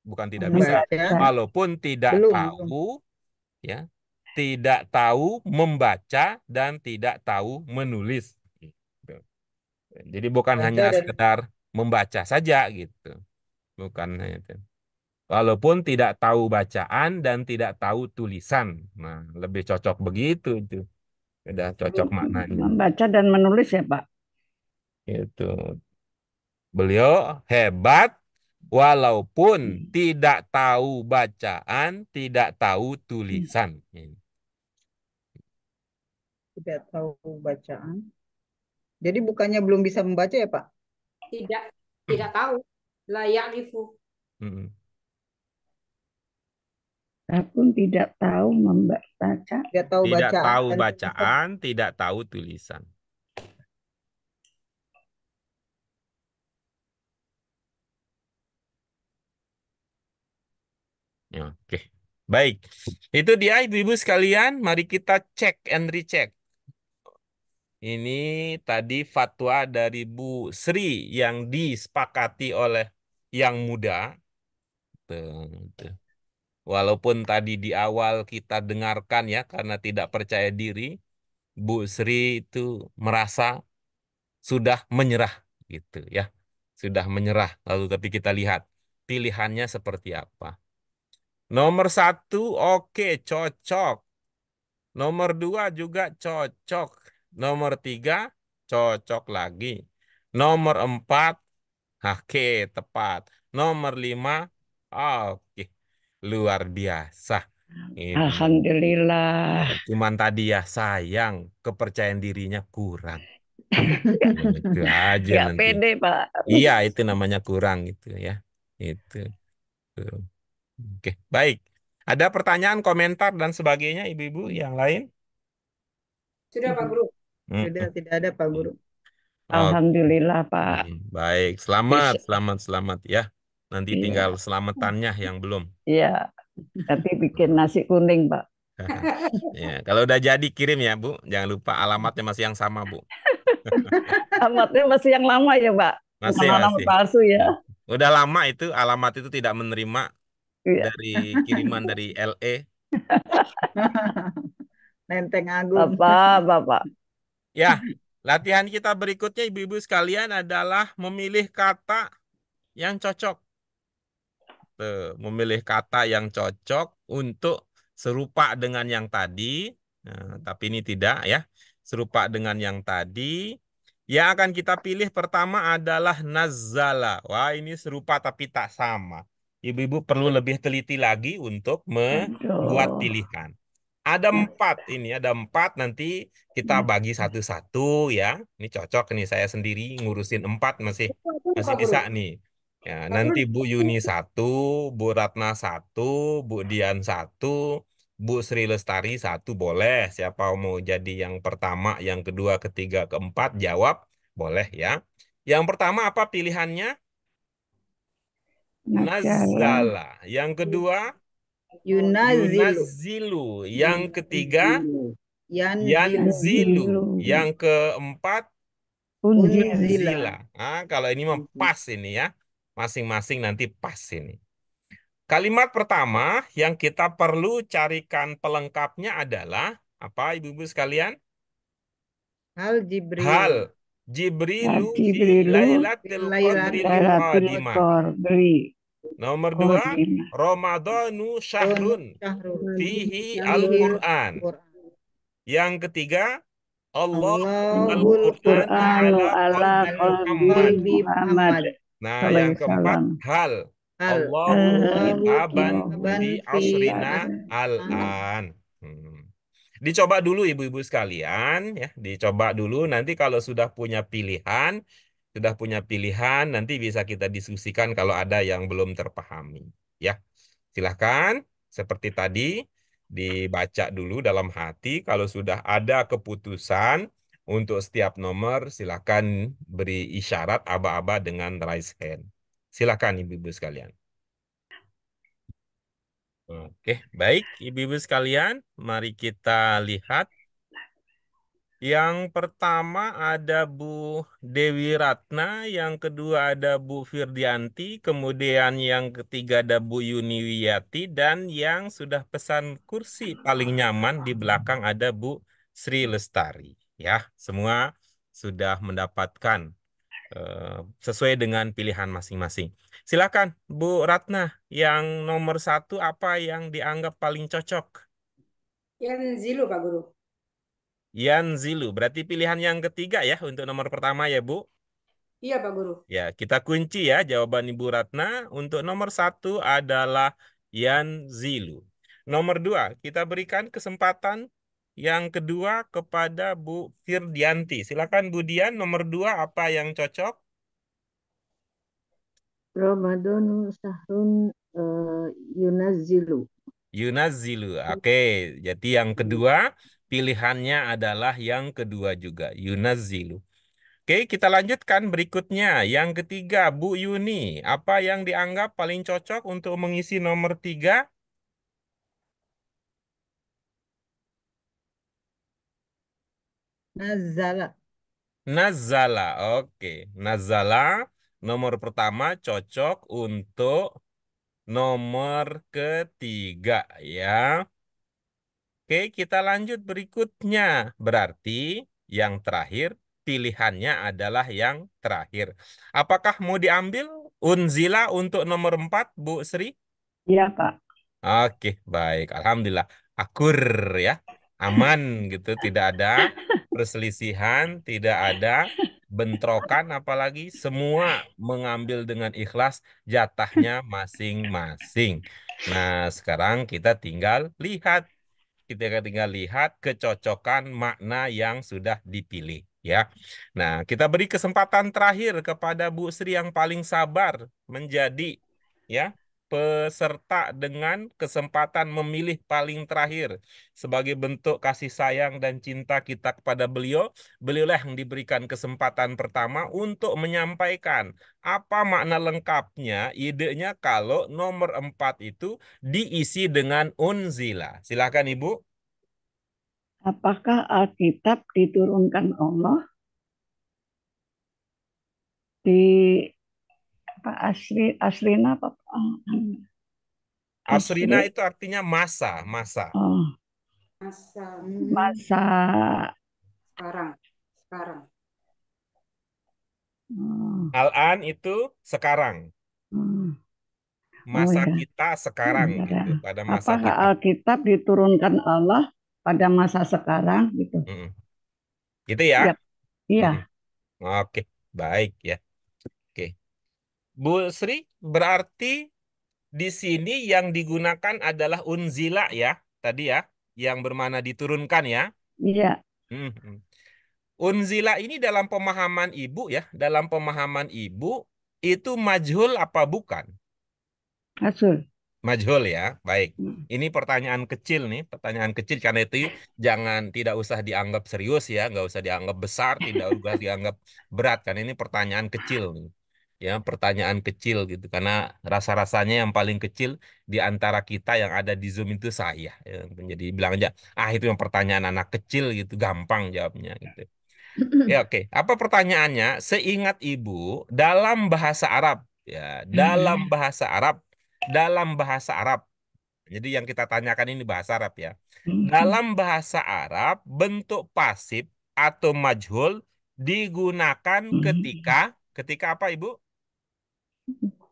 bukan tidak bisa ya. walaupun tidak Belum. tahu ya tidak tahu membaca dan tidak tahu menulis gitu. jadi bukan hanya ya. sekedar membaca saja gitu bukan hanya itu Walaupun tidak tahu bacaan dan tidak tahu tulisan. Nah, lebih cocok begitu itu. Sudah cocok maknanya. Membaca dan menulis ya, Pak. Itu. Beliau hebat walaupun hmm. tidak tahu bacaan, tidak tahu tulisan. Hmm. Iya. Tidak tahu bacaan. Jadi bukannya belum bisa membaca ya, Pak? Tidak, tidak tahu. Layak itu. -hmm kita pun tidak tahu membaca. Tidak tahu tidak bacaan, tahu bacaan tidak tahu tulisan. Ya, oke. Okay. Baik. Itu dia Ibu-ibu sekalian, mari kita cek and recheck. Ini tadi fatwa dari Bu Sri yang disepakati oleh yang muda. Tuh, tuh. Walaupun tadi di awal kita dengarkan ya karena tidak percaya diri, Bu Sri itu merasa sudah menyerah gitu ya. Sudah menyerah. Lalu tapi kita lihat pilihannya seperti apa. Nomor satu oke okay, cocok. Nomor dua juga cocok. Nomor tiga cocok lagi. Nomor empat oke okay, tepat. Nomor lima oke. Okay luar biasa. Itu. Alhamdulillah. Ya, cuman tadi ya sayang kepercayaan dirinya kurang. Nah, itu aja Gak nanti. pede pak. Iya itu namanya kurang itu ya. Itu. Oke baik. Ada pertanyaan, komentar dan sebagainya ibu-ibu yang lain? Sudah Pak Guru. Hmm. Sudah tidak ada Pak Guru. Alhamdulillah Pak. Baik selamat selamat selamat ya. Nanti iya. tinggal selamatannya yang belum. Iya, tapi bikin nasi kuning, Pak. ya, kalau udah jadi kirim ya, Bu. Jangan lupa alamatnya masih yang sama, Bu. alamatnya masih yang lama ya, Pak. Masih, alamat masih. palsu ya. Udah lama itu alamat itu tidak menerima iya. dari kiriman dari LE. Nenteng Agung. Bapak, Bapak. Ya, latihan kita berikutnya Ibu-ibu sekalian adalah memilih kata yang cocok Eh, memilih kata yang cocok untuk serupa dengan yang tadi, nah, tapi ini tidak ya, serupa dengan yang tadi. Yang akan kita pilih pertama adalah nazala. Wah ini serupa tapi tak sama. Ibu-ibu perlu lebih teliti lagi untuk membuat pilihan. Ada empat ini, ada empat nanti kita hmm. bagi satu-satu ya. Ini cocok nih saya sendiri ngurusin empat masih masih bisa nih. Ya, nanti Bu Yuni satu, Bu Ratna satu, Bu Dian satu, Bu Sri Lestari satu boleh. Siapa mau jadi yang pertama, yang kedua, ketiga, keempat jawab boleh ya. Yang pertama apa pilihannya? Ya. Nazala. Yang iya. kedua? Yunazilu. Yunazilu. Yang ketiga? Yanzilu. Yanzilu. Yang keempat? Unzila. Nah, kalau ini mempas ini ya masing-masing nanti pas ini. Kalimat pertama yang kita perlu carikan pelengkapnya adalah apa Ibu-ibu sekalian? Hal Jibril. Hal Jibrilu Lailatul Qadri Nomor dua, Ramadanu Syahrun Fihi Al-Quran. Yang ketiga, Allah Al-Quran Al Muhammad. Nah, Salah yang keempat hal. hal. Allahu kitaban di asrina al-an. Hmm. Dicoba dulu ibu-ibu sekalian ya, dicoba dulu nanti kalau sudah punya pilihan, sudah punya pilihan nanti bisa kita diskusikan kalau ada yang belum terpahami ya. Silahkan seperti tadi dibaca dulu dalam hati kalau sudah ada keputusan untuk setiap nomor, silakan beri isyarat aba-aba dengan raise hand. Silakan ibu-ibu sekalian. Oke, baik ibu-ibu sekalian, mari kita lihat. Yang pertama ada Bu Dewi Ratna, yang kedua ada Bu Firdianti, kemudian yang ketiga ada Bu Yuni Wiyati, dan yang sudah pesan kursi paling nyaman di belakang ada Bu Sri Lestari ya semua sudah mendapatkan uh, sesuai dengan pilihan masing-masing. Silakan Bu Ratna yang nomor satu apa yang dianggap paling cocok? Yan Zilu Pak Guru. Yan Zilu berarti pilihan yang ketiga ya untuk nomor pertama ya Bu. Iya Pak Guru. Ya kita kunci ya jawaban Ibu Ratna untuk nomor satu adalah Yan Zilu. Nomor dua kita berikan kesempatan yang kedua kepada Bu Firdianti. Silakan Bu Dian nomor dua apa yang cocok? Ramadan Sahrun uh, eh, Yunazilu. Yunazilu. Oke, okay. jadi yang kedua pilihannya adalah yang kedua juga Yunazilu. Oke, okay, kita lanjutkan berikutnya. Yang ketiga, Bu Yuni. Apa yang dianggap paling cocok untuk mengisi nomor tiga? Nazala. Nazala, oke. Nazala nomor pertama cocok untuk nomor ketiga ya. Oke, kita lanjut berikutnya. Berarti yang terakhir pilihannya adalah yang terakhir. Apakah mau diambil Unzila untuk nomor empat, Bu Sri? Iya, Pak. Oke, baik. Alhamdulillah. Akur ya. Aman gitu, tidak ada perselisihan, tidak iya. ada bentrokan apalagi semua mengambil dengan ikhlas jatahnya masing-masing. Nah, sekarang kita tinggal lihat kita tinggal lihat kecocokan makna yang sudah dipilih ya. Nah, kita beri kesempatan terakhir kepada Bu Sri yang paling sabar menjadi ya peserta dengan kesempatan memilih paling terakhir sebagai bentuk kasih sayang dan cinta kita kepada beliau. Beliaulah yang diberikan kesempatan pertama untuk menyampaikan apa makna lengkapnya idenya kalau nomor empat itu diisi dengan unzila. Silahkan Ibu. Apakah Alkitab diturunkan Allah? Di apa Asri Asrina apa oh, anu. Asrina Asri. itu artinya masa, masa. Oh. Masa. Masa sekarang, sekarang. Oh. Al-an itu sekarang. Hmm. Masa oh, iya. kita sekarang oh, gitu, pada masa Apakah kita. Alkitab diturunkan Allah pada masa sekarang gitu. Hmm. Gitu ya? Iya. Hmm. Oke, baik ya. Bu Sri, berarti di sini yang digunakan adalah unzila ya, tadi ya, yang bermana diturunkan ya. Iya. Hmm. Unzila ini dalam pemahaman ibu ya, dalam pemahaman ibu itu majhul apa bukan? Majhul. Majhul ya, baik. Hmm. Ini pertanyaan kecil nih, pertanyaan kecil karena itu jangan tidak usah dianggap serius ya, nggak usah dianggap besar, tidak usah dianggap berat kan ini pertanyaan kecil nih ya pertanyaan kecil gitu karena rasa-rasanya yang paling kecil di antara kita yang ada di Zoom itu saya ya, menjadi bilang aja ah itu yang pertanyaan anak kecil gitu gampang jawabnya gitu ya oke okay. apa pertanyaannya seingat ibu dalam bahasa Arab ya dalam mm-hmm. bahasa Arab dalam bahasa Arab jadi yang kita tanyakan ini bahasa Arab ya mm-hmm. dalam bahasa Arab bentuk pasif atau majhul digunakan mm-hmm. ketika ketika apa ibu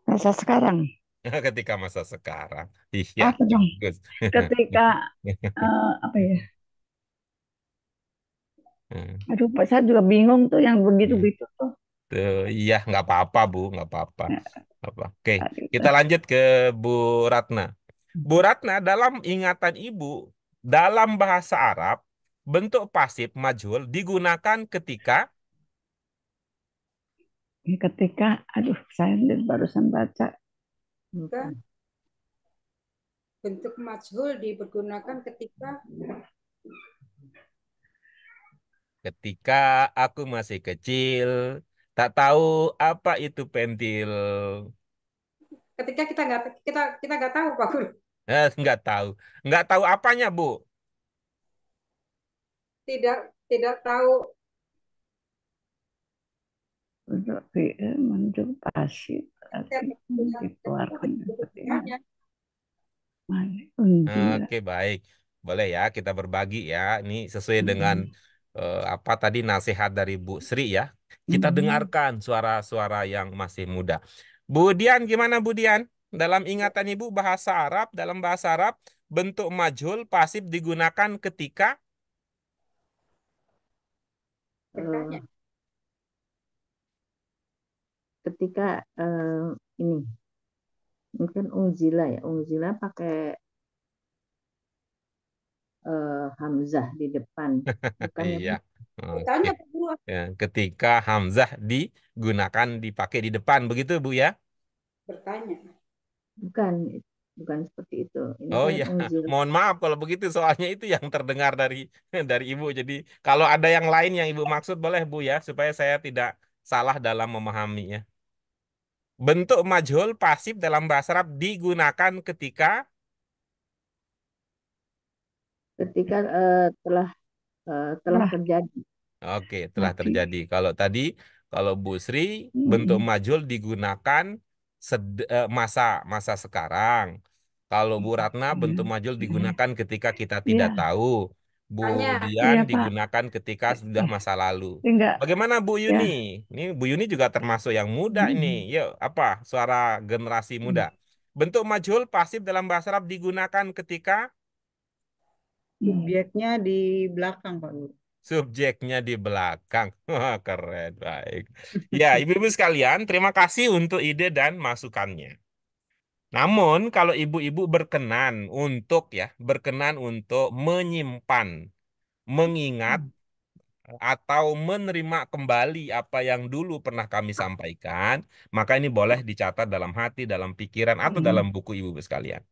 Masa sekarang. Ketika masa sekarang. Iya. Apa dong? Ketika uh, apa ya? Hmm. Aduh, Pak, saya juga bingung tuh yang begitu-begitu hmm. tuh. Tuh, iya, nggak apa-apa, Bu, nggak apa-apa. Ya. Apa. Oke, kita lanjut ke Bu Ratna. Bu Ratna, dalam ingatan Ibu, dalam bahasa Arab, bentuk pasif majul digunakan ketika Ya, ketika aduh saya barusan baca Bukan. bentuk majhul dipergunakan ketika ketika aku masih kecil tak tahu apa itu pentil ketika kita nggak kita kita nggak tahu pak guru eh, nggak tahu nggak tahu apanya bu tidak tidak tahu untuk BE muncul pasif dikeluarkan Oke okay, baik, boleh ya kita berbagi ya. Ini sesuai hmm. dengan uh, apa tadi nasihat dari Bu Sri ya. Kita hmm. dengarkan suara-suara yang masih muda. Bu Dian gimana Bu Dian? Dalam ingatan Ibu bahasa Arab, dalam bahasa Arab bentuk majhul pasif digunakan ketika ketika uh, ini mungkin Ungzila ya Ungzila pakai uh, Hamzah di depan bukan ya, iya. okay. Oh, ya, ketika Hamzah digunakan dipakai di depan begitu ya, Bu ya? Bertanya. Bukan bukan seperti itu. Ini oh kan iya, mohon maaf kalau begitu soalnya itu yang terdengar dari dari Ibu. Jadi kalau ada yang lain yang Ibu maksud boleh Bu ya supaya saya tidak salah dalam memahami ya Bentuk majhul pasif dalam bahasa Arab digunakan ketika ketika uh, telah uh, telah nah. terjadi. Oke, telah terjadi. Kalau tadi kalau Bu hmm. bentuk majul digunakan sed, uh, masa masa sekarang. Kalau Bu Ratna bentuk majul hmm. digunakan ketika kita iya. tidak yeah. tahu. Bu Dian iya, digunakan ketika iya. sudah masa lalu. Enggak. Bagaimana Bu iya. Yuni? Ya. Ini Bu Yuni juga termasuk yang muda hmm. ini. Iya, Yuk, apa suara generasi hmm. muda? Bentuk majul pasif dalam bahasa Arab digunakan ketika subjeknya di belakang, Pak Guru. Subjeknya di belakang. Keren, baik. Ya, ibu-ibu sekalian, terima kasih untuk ide dan masukannya. Namun kalau ibu-ibu berkenan untuk ya, berkenan untuk menyimpan, mengingat hmm. atau menerima kembali apa yang dulu pernah kami sampaikan, maka ini boleh dicatat dalam hati, dalam pikiran atau hmm. dalam buku ibu-ibu sekalian.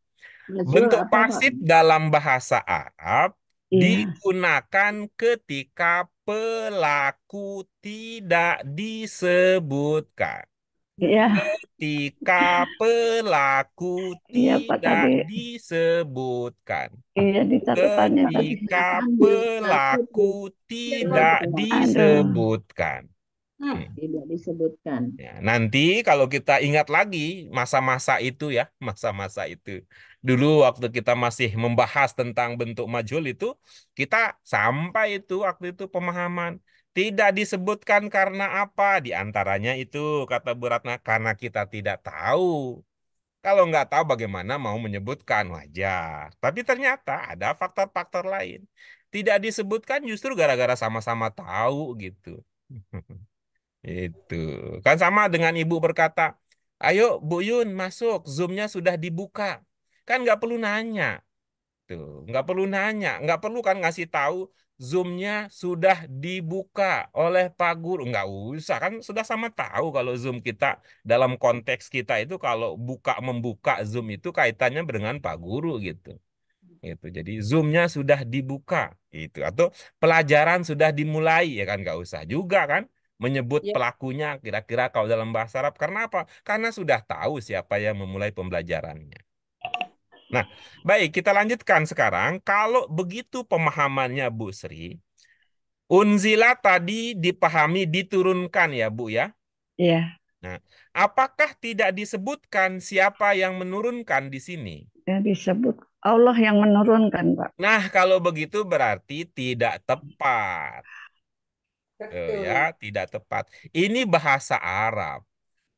Iya, Bentuk pasif dalam bahasa Arab iya. digunakan ketika pelaku tidak disebutkan. Ya. Ketika pelaku Iya, tidak tadi. disebutkan. Iya, di catatannya tadi. Ketika pelaku tidak disebutkan. Hmm. hmm. tidak disebutkan. Ya, nanti kalau kita ingat lagi masa-masa itu ya, masa-masa itu. Dulu waktu kita masih membahas tentang bentuk majul itu, kita sampai itu waktu itu pemahaman tidak disebutkan karena apa? Di antaranya itu, kata Bu Ratna, karena kita tidak tahu. Kalau nggak tahu bagaimana mau menyebutkan wajar. Tapi ternyata ada faktor-faktor lain. Tidak disebutkan justru gara-gara sama-sama tahu gitu. Itu. Kan sama dengan ibu berkata, ayo Bu Yun masuk, zoomnya sudah dibuka. Kan nggak perlu nanya. Tuh, nggak perlu nanya, nggak perlu kan ngasih tahu Zoomnya sudah dibuka oleh Pak Guru. Nggak usah, kan sudah sama tahu kalau Zoom kita dalam konteks kita itu kalau buka membuka Zoom itu kaitannya dengan Pak Guru gitu. Itu Jadi zoomnya sudah dibuka itu atau pelajaran sudah dimulai ya kan nggak usah juga kan menyebut ya. pelakunya kira-kira kalau dalam bahasa Arab karena apa? Karena sudah tahu siapa yang memulai pembelajarannya. Nah, baik kita lanjutkan sekarang. Kalau begitu pemahamannya Bu Sri, unzila tadi dipahami diturunkan ya Bu ya? Iya. Nah, apakah tidak disebutkan siapa yang menurunkan di sini? Ya, disebut Allah yang menurunkan, Pak. Nah, kalau begitu berarti tidak tepat. Betul. Ya, tidak tepat. Ini bahasa Arab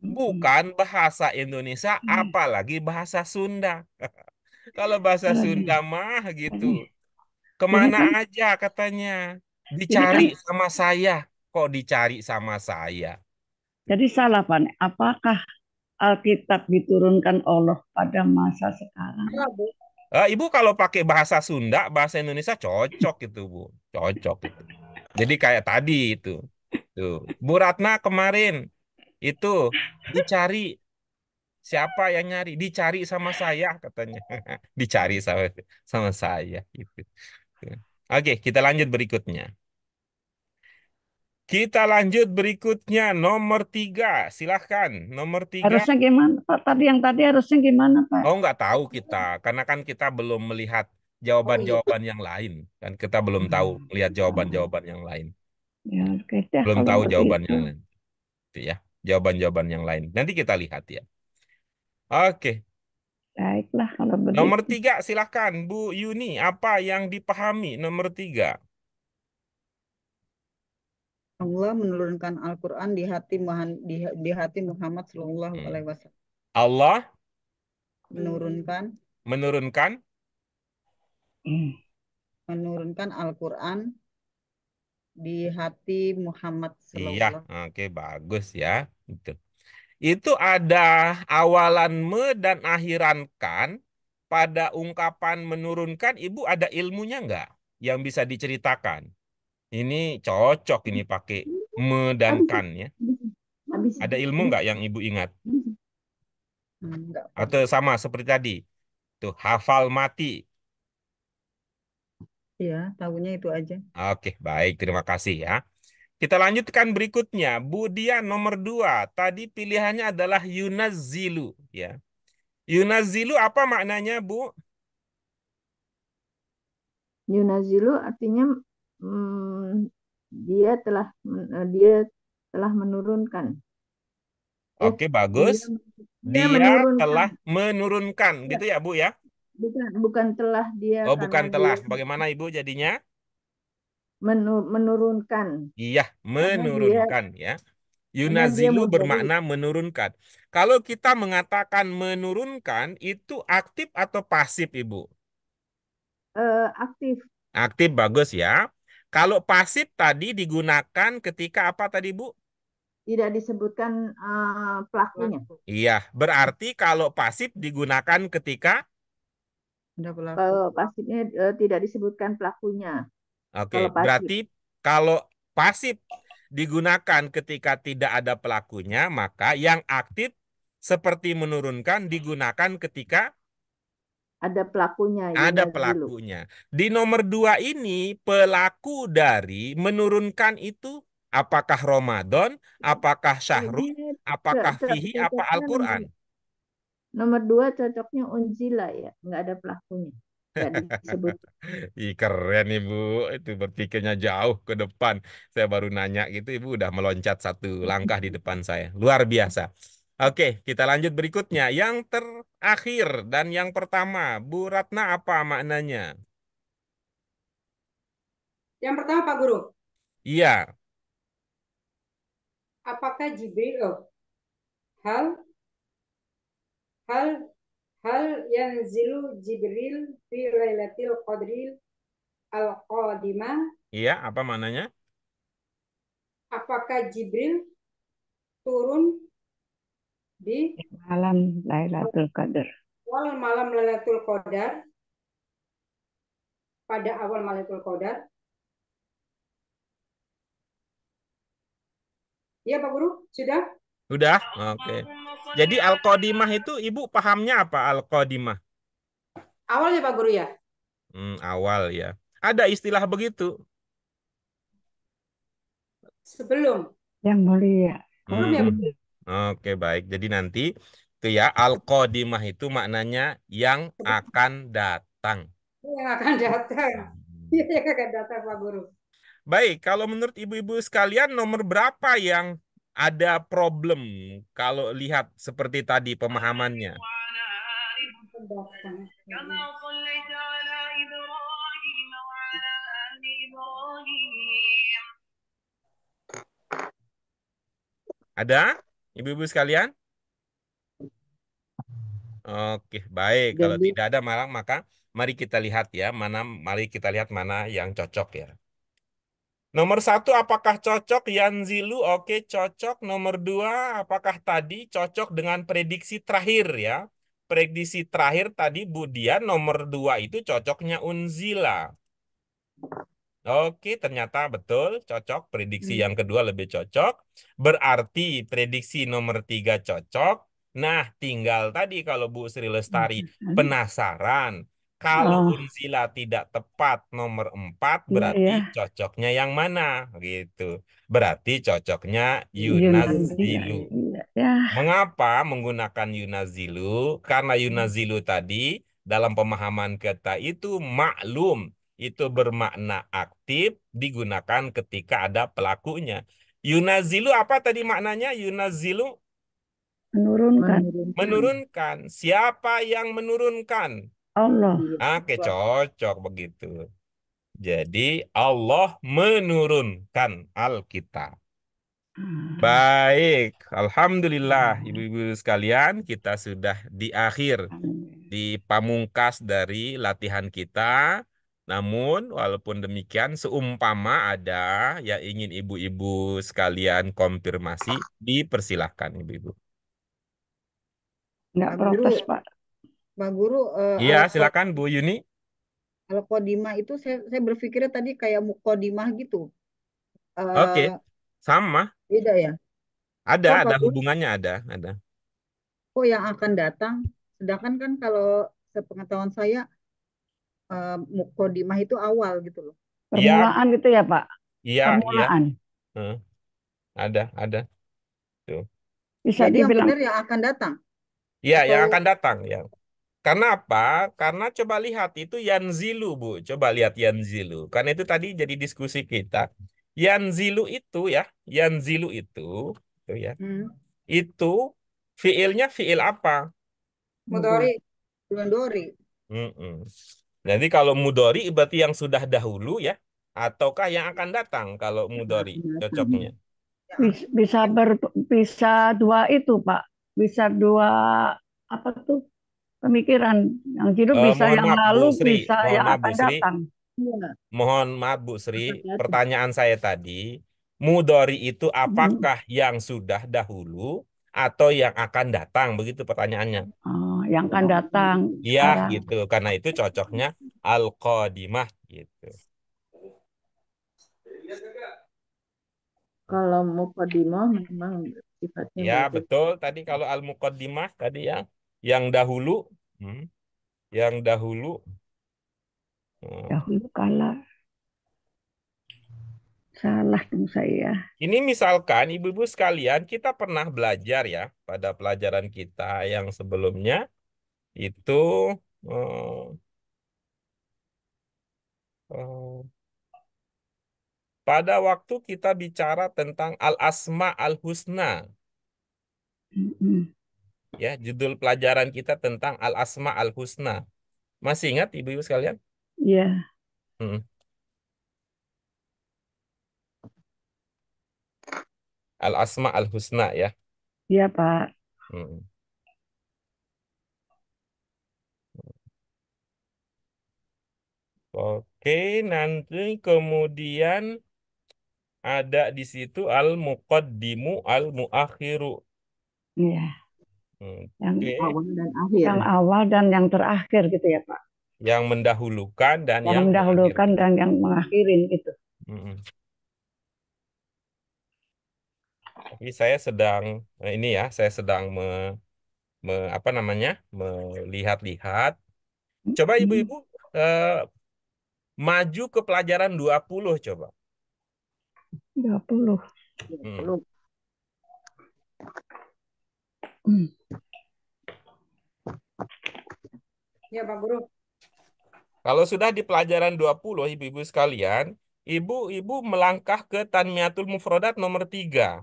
hmm. bukan bahasa Indonesia, hmm. apalagi bahasa Sunda. Kalau bahasa iya, iya. Sunda mah gitu. Iya. Kemana aja katanya. Dicari sama saya. Kok dicari sama saya? Jadi salah, pak, Apakah Alkitab diturunkan Allah pada masa sekarang? Uh, Ibu kalau pakai bahasa Sunda, bahasa Indonesia cocok gitu, Bu. Cocok. Gitu. Jadi kayak tadi itu. Tuh. Bu Ratna kemarin itu dicari Siapa yang nyari? Dicari sama saya katanya. Dicari sama sama saya gitu. Oke, kita lanjut berikutnya. Kita lanjut berikutnya nomor tiga, silahkan nomor tiga. Harusnya gimana Pak? Tadi yang tadi harusnya gimana Pak? Oh nggak tahu kita, karena kan kita belum melihat jawaban-jawaban yang lain, dan kita belum hmm. tahu melihat jawaban-jawaban yang lain. Ya, belum tahu jawabannya, ya jawaban-jawaban yang lain. Nanti kita lihat ya. Oke. Baiklah kalau begitu. Nomor tiga, silahkan Bu Yuni. Apa yang dipahami nomor tiga? Allah menurunkan Al-Quran di hati Muhammad, di, di hati Muhammad Shallallahu hmm. Alaihi Wasallam. Allah menurunkan menurunkan hmm. menurunkan Al-Quran di hati Muhammad iya. Shallallahu Iya, oke okay, bagus ya. Itu itu ada awalan me dan akhiran kan pada ungkapan menurunkan ibu ada ilmunya enggak yang bisa diceritakan? Ini cocok ini pakai me dan kan ya. Ada ilmu enggak yang ibu ingat? Atau sama seperti tadi. Tuh hafal mati. ya tahunya itu aja. Oke, baik. Terima kasih ya. Kita lanjutkan berikutnya. Budia nomor dua. Tadi pilihannya adalah yunazilu. Ya. Yunazilu apa maknanya, Bu? Yunazilu artinya hmm, dia telah eh, dia telah menurunkan. Eh, Oke, eh, bagus. Dia, dia, dia menurunkan. telah menurunkan, iya. gitu ya, Bu ya? Bukan bukan telah dia. Oh, bukan telah. Dia... Bagaimana Ibu jadinya? menur menurunkan. Iya, menurunkan ya. dia, ya. Yunazilu bermakna menurunkan. Kalau kita mengatakan menurunkan itu aktif atau pasif, Ibu? Uh, aktif. Aktif bagus ya. Kalau pasif tadi digunakan ketika apa tadi, Bu? Tidak disebutkan uh, pelakunya. Iya, berarti kalau pasif digunakan ketika Kalau pasifnya uh, tidak disebutkan pelakunya. Oke, okay. berarti kalau pasif digunakan ketika tidak ada pelakunya, maka yang aktif seperti menurunkan digunakan ketika ada pelakunya. Ya, ada pelakunya. Dulu. Di nomor dua ini pelaku dari menurunkan itu apakah Ramadan, apakah Syahrul, iya, apakah Fihi, apa Al-Quran? Nomor dua cocoknya Unjila ya, nggak ada pelakunya. Ih, keren Ibu, itu berpikirnya jauh ke depan. Saya baru nanya gitu, Ibu udah meloncat satu langkah di depan saya. Luar biasa. Oke, kita lanjut berikutnya. Yang terakhir dan yang pertama, Bu Ratna apa maknanya? Yang pertama Pak Guru. Iya. Apakah Jibril? E? hal hal hal yang Zilu Jibril fi Lailatul qadril al qadima Iya, apa maknanya? Apakah Jibril turun di malam Lailatul Qadar? Awal malam Lailatul Qadar pada awal Lailatul Qadar. Iya, Pak Guru, sudah? Sudah. Oke. Okay. Jadi al-qadimah itu ibu pahamnya apa al-qadimah? Awal ya Pak Guru ya? Hmm, awal ya. Ada istilah begitu. Sebelum. Yang mulia. Ya. hmm. ya. Oke, baik. Jadi nanti itu ya al-qadimah itu maknanya yang akan datang. Yang akan datang. Hmm. Iya, yang akan datang Pak Guru. Baik, kalau menurut ibu-ibu sekalian nomor berapa yang ada problem kalau lihat seperti tadi pemahamannya. Ada? Ibu-ibu sekalian? Oke, baik. Kalau tidak ada malang maka mari kita lihat ya, mana mari kita lihat mana yang cocok ya. Nomor satu, apakah cocok Yanzilu? Oke, cocok. Nomor dua, apakah tadi cocok dengan prediksi terakhir ya? Prediksi terakhir tadi Budian nomor dua itu cocoknya Unzila. Oke, ternyata betul, cocok. Prediksi hmm. yang kedua lebih cocok. Berarti prediksi nomor tiga cocok. Nah, tinggal tadi kalau Bu Sri Lestari hmm. penasaran kalau oh. Unzila tidak tepat nomor 4 iya, berarti yeah. cocoknya yang mana gitu. Berarti cocoknya Yunazilu. yeah. Iya, iya. Mengapa menggunakan Yunazilu? Karena Yunazilu tadi dalam pemahaman kita itu maklum, itu bermakna aktif digunakan ketika ada pelakunya. Yunazilu apa tadi maknanya? Yunazilu menurunkan. Menurunkan. Siapa yang menurunkan? Allah. Iya, ah, oke, cocok begitu. Jadi Allah menurunkan Alkitab. Hmm. Baik, alhamdulillah ibu-ibu sekalian, kita sudah di akhir di pamungkas dari latihan kita. Namun walaupun demikian seumpama ada yang ingin ibu-ibu sekalian konfirmasi, dipersilahkan ibu-ibu. Enggak protes, Pak. Pak Guru, uh, Iya, silakan Bu Yuni. Kalau kodimah itu saya, saya berpikirnya tadi kayak mukodimah gitu. Eh, Oke, sama. beda ya. Ada, Oh, ada Pak Guru, hubungannya ada, ada. kok oh, yang akan datang? Sedangkan kan kalau sepengetahuan saya uh, eh, mukodimah itu awal gitu loh. Iya. ya. gitu ya, Pak? Iya, iya, ada, ada. Tuh. Bisa Jadi yang benar yang akan datang Iya, yang akan datang, ya. Karena apa? Karena coba lihat itu Yanzilu, Bu. Coba lihat Yanzilu. Karena itu tadi jadi diskusi kita. Yanzilu itu ya, Yanzilu itu, itu ya. Hmm. Itu fiilnya fiil apa? Mudori. Mudori. Mm -mm. Jadi kalau mudori berarti yang sudah dahulu ya, ataukah yang akan datang kalau mudori cocoknya? Bisa ber, bisa dua itu Pak, bisa dua apa tuh? pemikiran yang hidup uh, bisa yang maaf, lalu Sri. bisa mohon yang maaf, akan Sri. datang. Ya. Mohon maaf Bu Sri, pertanyaan saya tadi, mudori itu mm-hmm. apakah hmm. yang sudah dahulu atau yang akan datang? Begitu pertanyaannya. Oh, yang akan datang. Iya, ya. gitu. Karena itu cocoknya al-qadimah gitu. Kalau mukadimah memang sifatnya Ya, betul. Tadi kalau al-mukadimah tadi ya yang dahulu hmm, yang dahulu hmm. dahulu kala salah dong saya. Ini misalkan ibu-ibu sekalian kita pernah belajar ya pada pelajaran kita yang sebelumnya itu hmm, pada waktu kita bicara tentang al-asma al-husna ya judul pelajaran kita tentang al asma al husna. Masih ingat ibu-ibu sekalian? Iya. Yeah. Hmm. Al asma al husna ya. Iya, yeah, Pak. Hmm. Oke, nanti kemudian ada di situ al muqaddimu al muakhiru. Iya. Yeah yang okay. awal dan akhir. Yang awal dan yang terakhir gitu ya Pak. Yang mendahulukan dan yang, yang mendahulukan mengakhir. dan yang mengakhirin gitu. hmm Tapi saya sedang eh, ini ya, saya sedang me, me apa namanya melihat-lihat. Coba ibu-ibu eh, maju ke pelajaran 20 coba. 20. Hmm. Hmm. Ya, Pak Guru. Kalau sudah di pelajaran 20, Ibu-Ibu sekalian, Ibu-Ibu melangkah ke Tanmiatul Mufrodat nomor 3.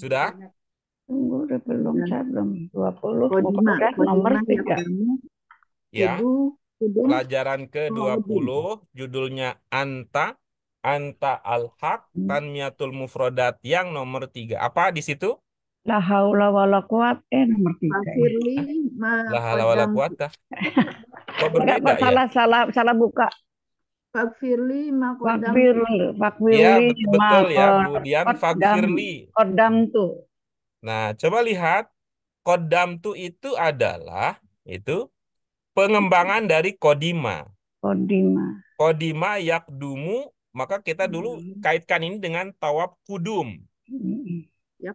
Sudah? belum, saya belum. 20, Mufrodat nomor 3. Ya. ya. Ibu pelajaran ke-20 judulnya Anta Anta al-Haq Tanmiyatul hmm. Mufrodat yang nomor 3. Apa di situ? La haula wala quwat eh nomor 3. Akhirnya La haula wala quwat kah? Kok berbeda ya? Salah salah salah buka. Fakfirli qadam. Fakfirli, fakfirli. Ya, betul, ya. Kemudian fakfirli. Kodam tuh. Nah, coba lihat kodam tuh itu adalah itu pengembangan dari kodima. Kodima. Kodima yakdumu, maka kita dulu hmm. kaitkan ini dengan tawab kudum. Hmm.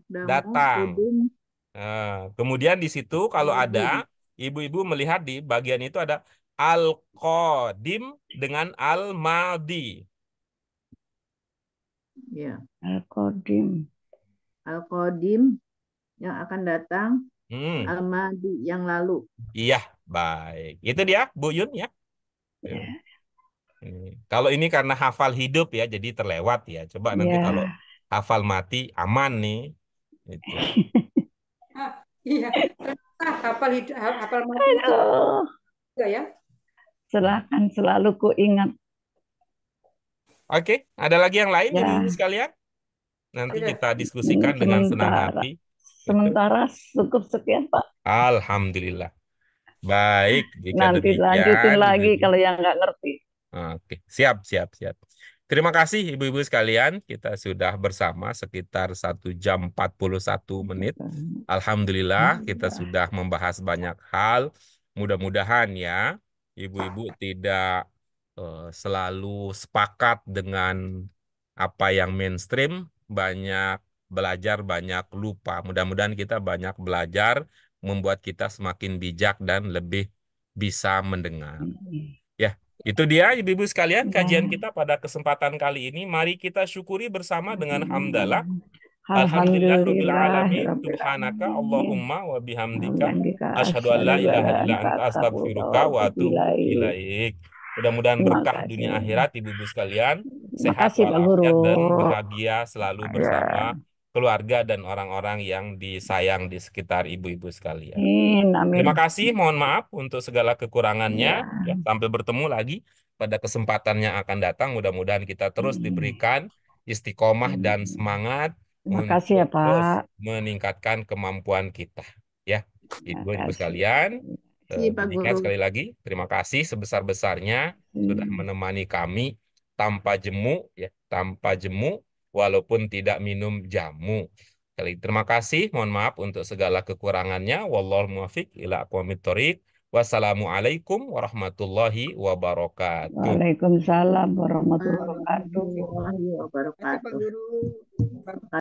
damu, Datang. Kudum. Nah, kemudian di situ kalau hmm. ada ibu-ibu melihat di bagian itu ada al Kodim dengan al-madi. Ya. al Kodim, al Kodim yang akan datang, hmm. al-madi yang lalu. Iya, Baik, itu dia Bu Yun ya. Yeah. Iya. Kalau ini karena hafal hidup ya, jadi terlewat ya. Coba nanti yeah. kalau hafal mati aman nih. Gitu. Iya, hafal hidup, hafal mati. Itu, ya. Silahkan selalu ku ingat. Oke, ada lagi yang lain ya. ibu sekalian? Nanti iya. kita diskusikan sementara, dengan senang hati. Gitu. Sementara cukup sekian Pak. Alhamdulillah. Baik, Nanti demikian, lanjutin lagi kalau yang nggak ngerti. Oke, siap, siap, siap. Terima kasih ibu-ibu sekalian, kita sudah bersama sekitar satu jam 41 menit. Iya. Alhamdulillah iya. kita sudah membahas banyak hal. Mudah-mudahan ya ibu-ibu tidak uh, selalu sepakat dengan apa yang mainstream, banyak belajar, banyak lupa. Mudah-mudahan kita banyak belajar membuat kita semakin bijak dan lebih bisa mendengar. Mm-hmm. Ya, itu dia Ibu-ibu sekalian ya. kajian kita pada kesempatan kali ini. Mari kita syukuri bersama dengan mm-hmm. hamdalah. Alhamdulillah Subhanaka Allahumma wa bihamdika an la ilaha Mudah-mudahan berkah dunia akhirat Ibu-ibu sekalian. Sehat walafiat dan bahagia selalu ya. bersama keluarga dan orang-orang yang disayang di sekitar ibu-ibu sekalian. Amin, amin. Terima kasih, mohon maaf untuk segala kekurangannya. Ya. Ya, sampai bertemu lagi pada kesempatan yang akan datang. Mudah-mudahan kita terus amin. diberikan istiqomah amin. dan semangat Terima untuk kasih ya, Pak. meningkatkan kemampuan kita. Ya, ibu-ibu sekalian. Terima kasih eh, sekali lagi, terima kasih sebesar-besarnya hmm. sudah menemani kami tanpa jemu, ya, tanpa jemu walaupun tidak minum jamu. Terima kasih, mohon maaf untuk segala kekurangannya. Wallahul muwaffiq ila aqwamit thoriq. Wassalamualaikum warahmatullahi wabarakatuh. Waalaikumsalam warahmatullahi wabarakatuh.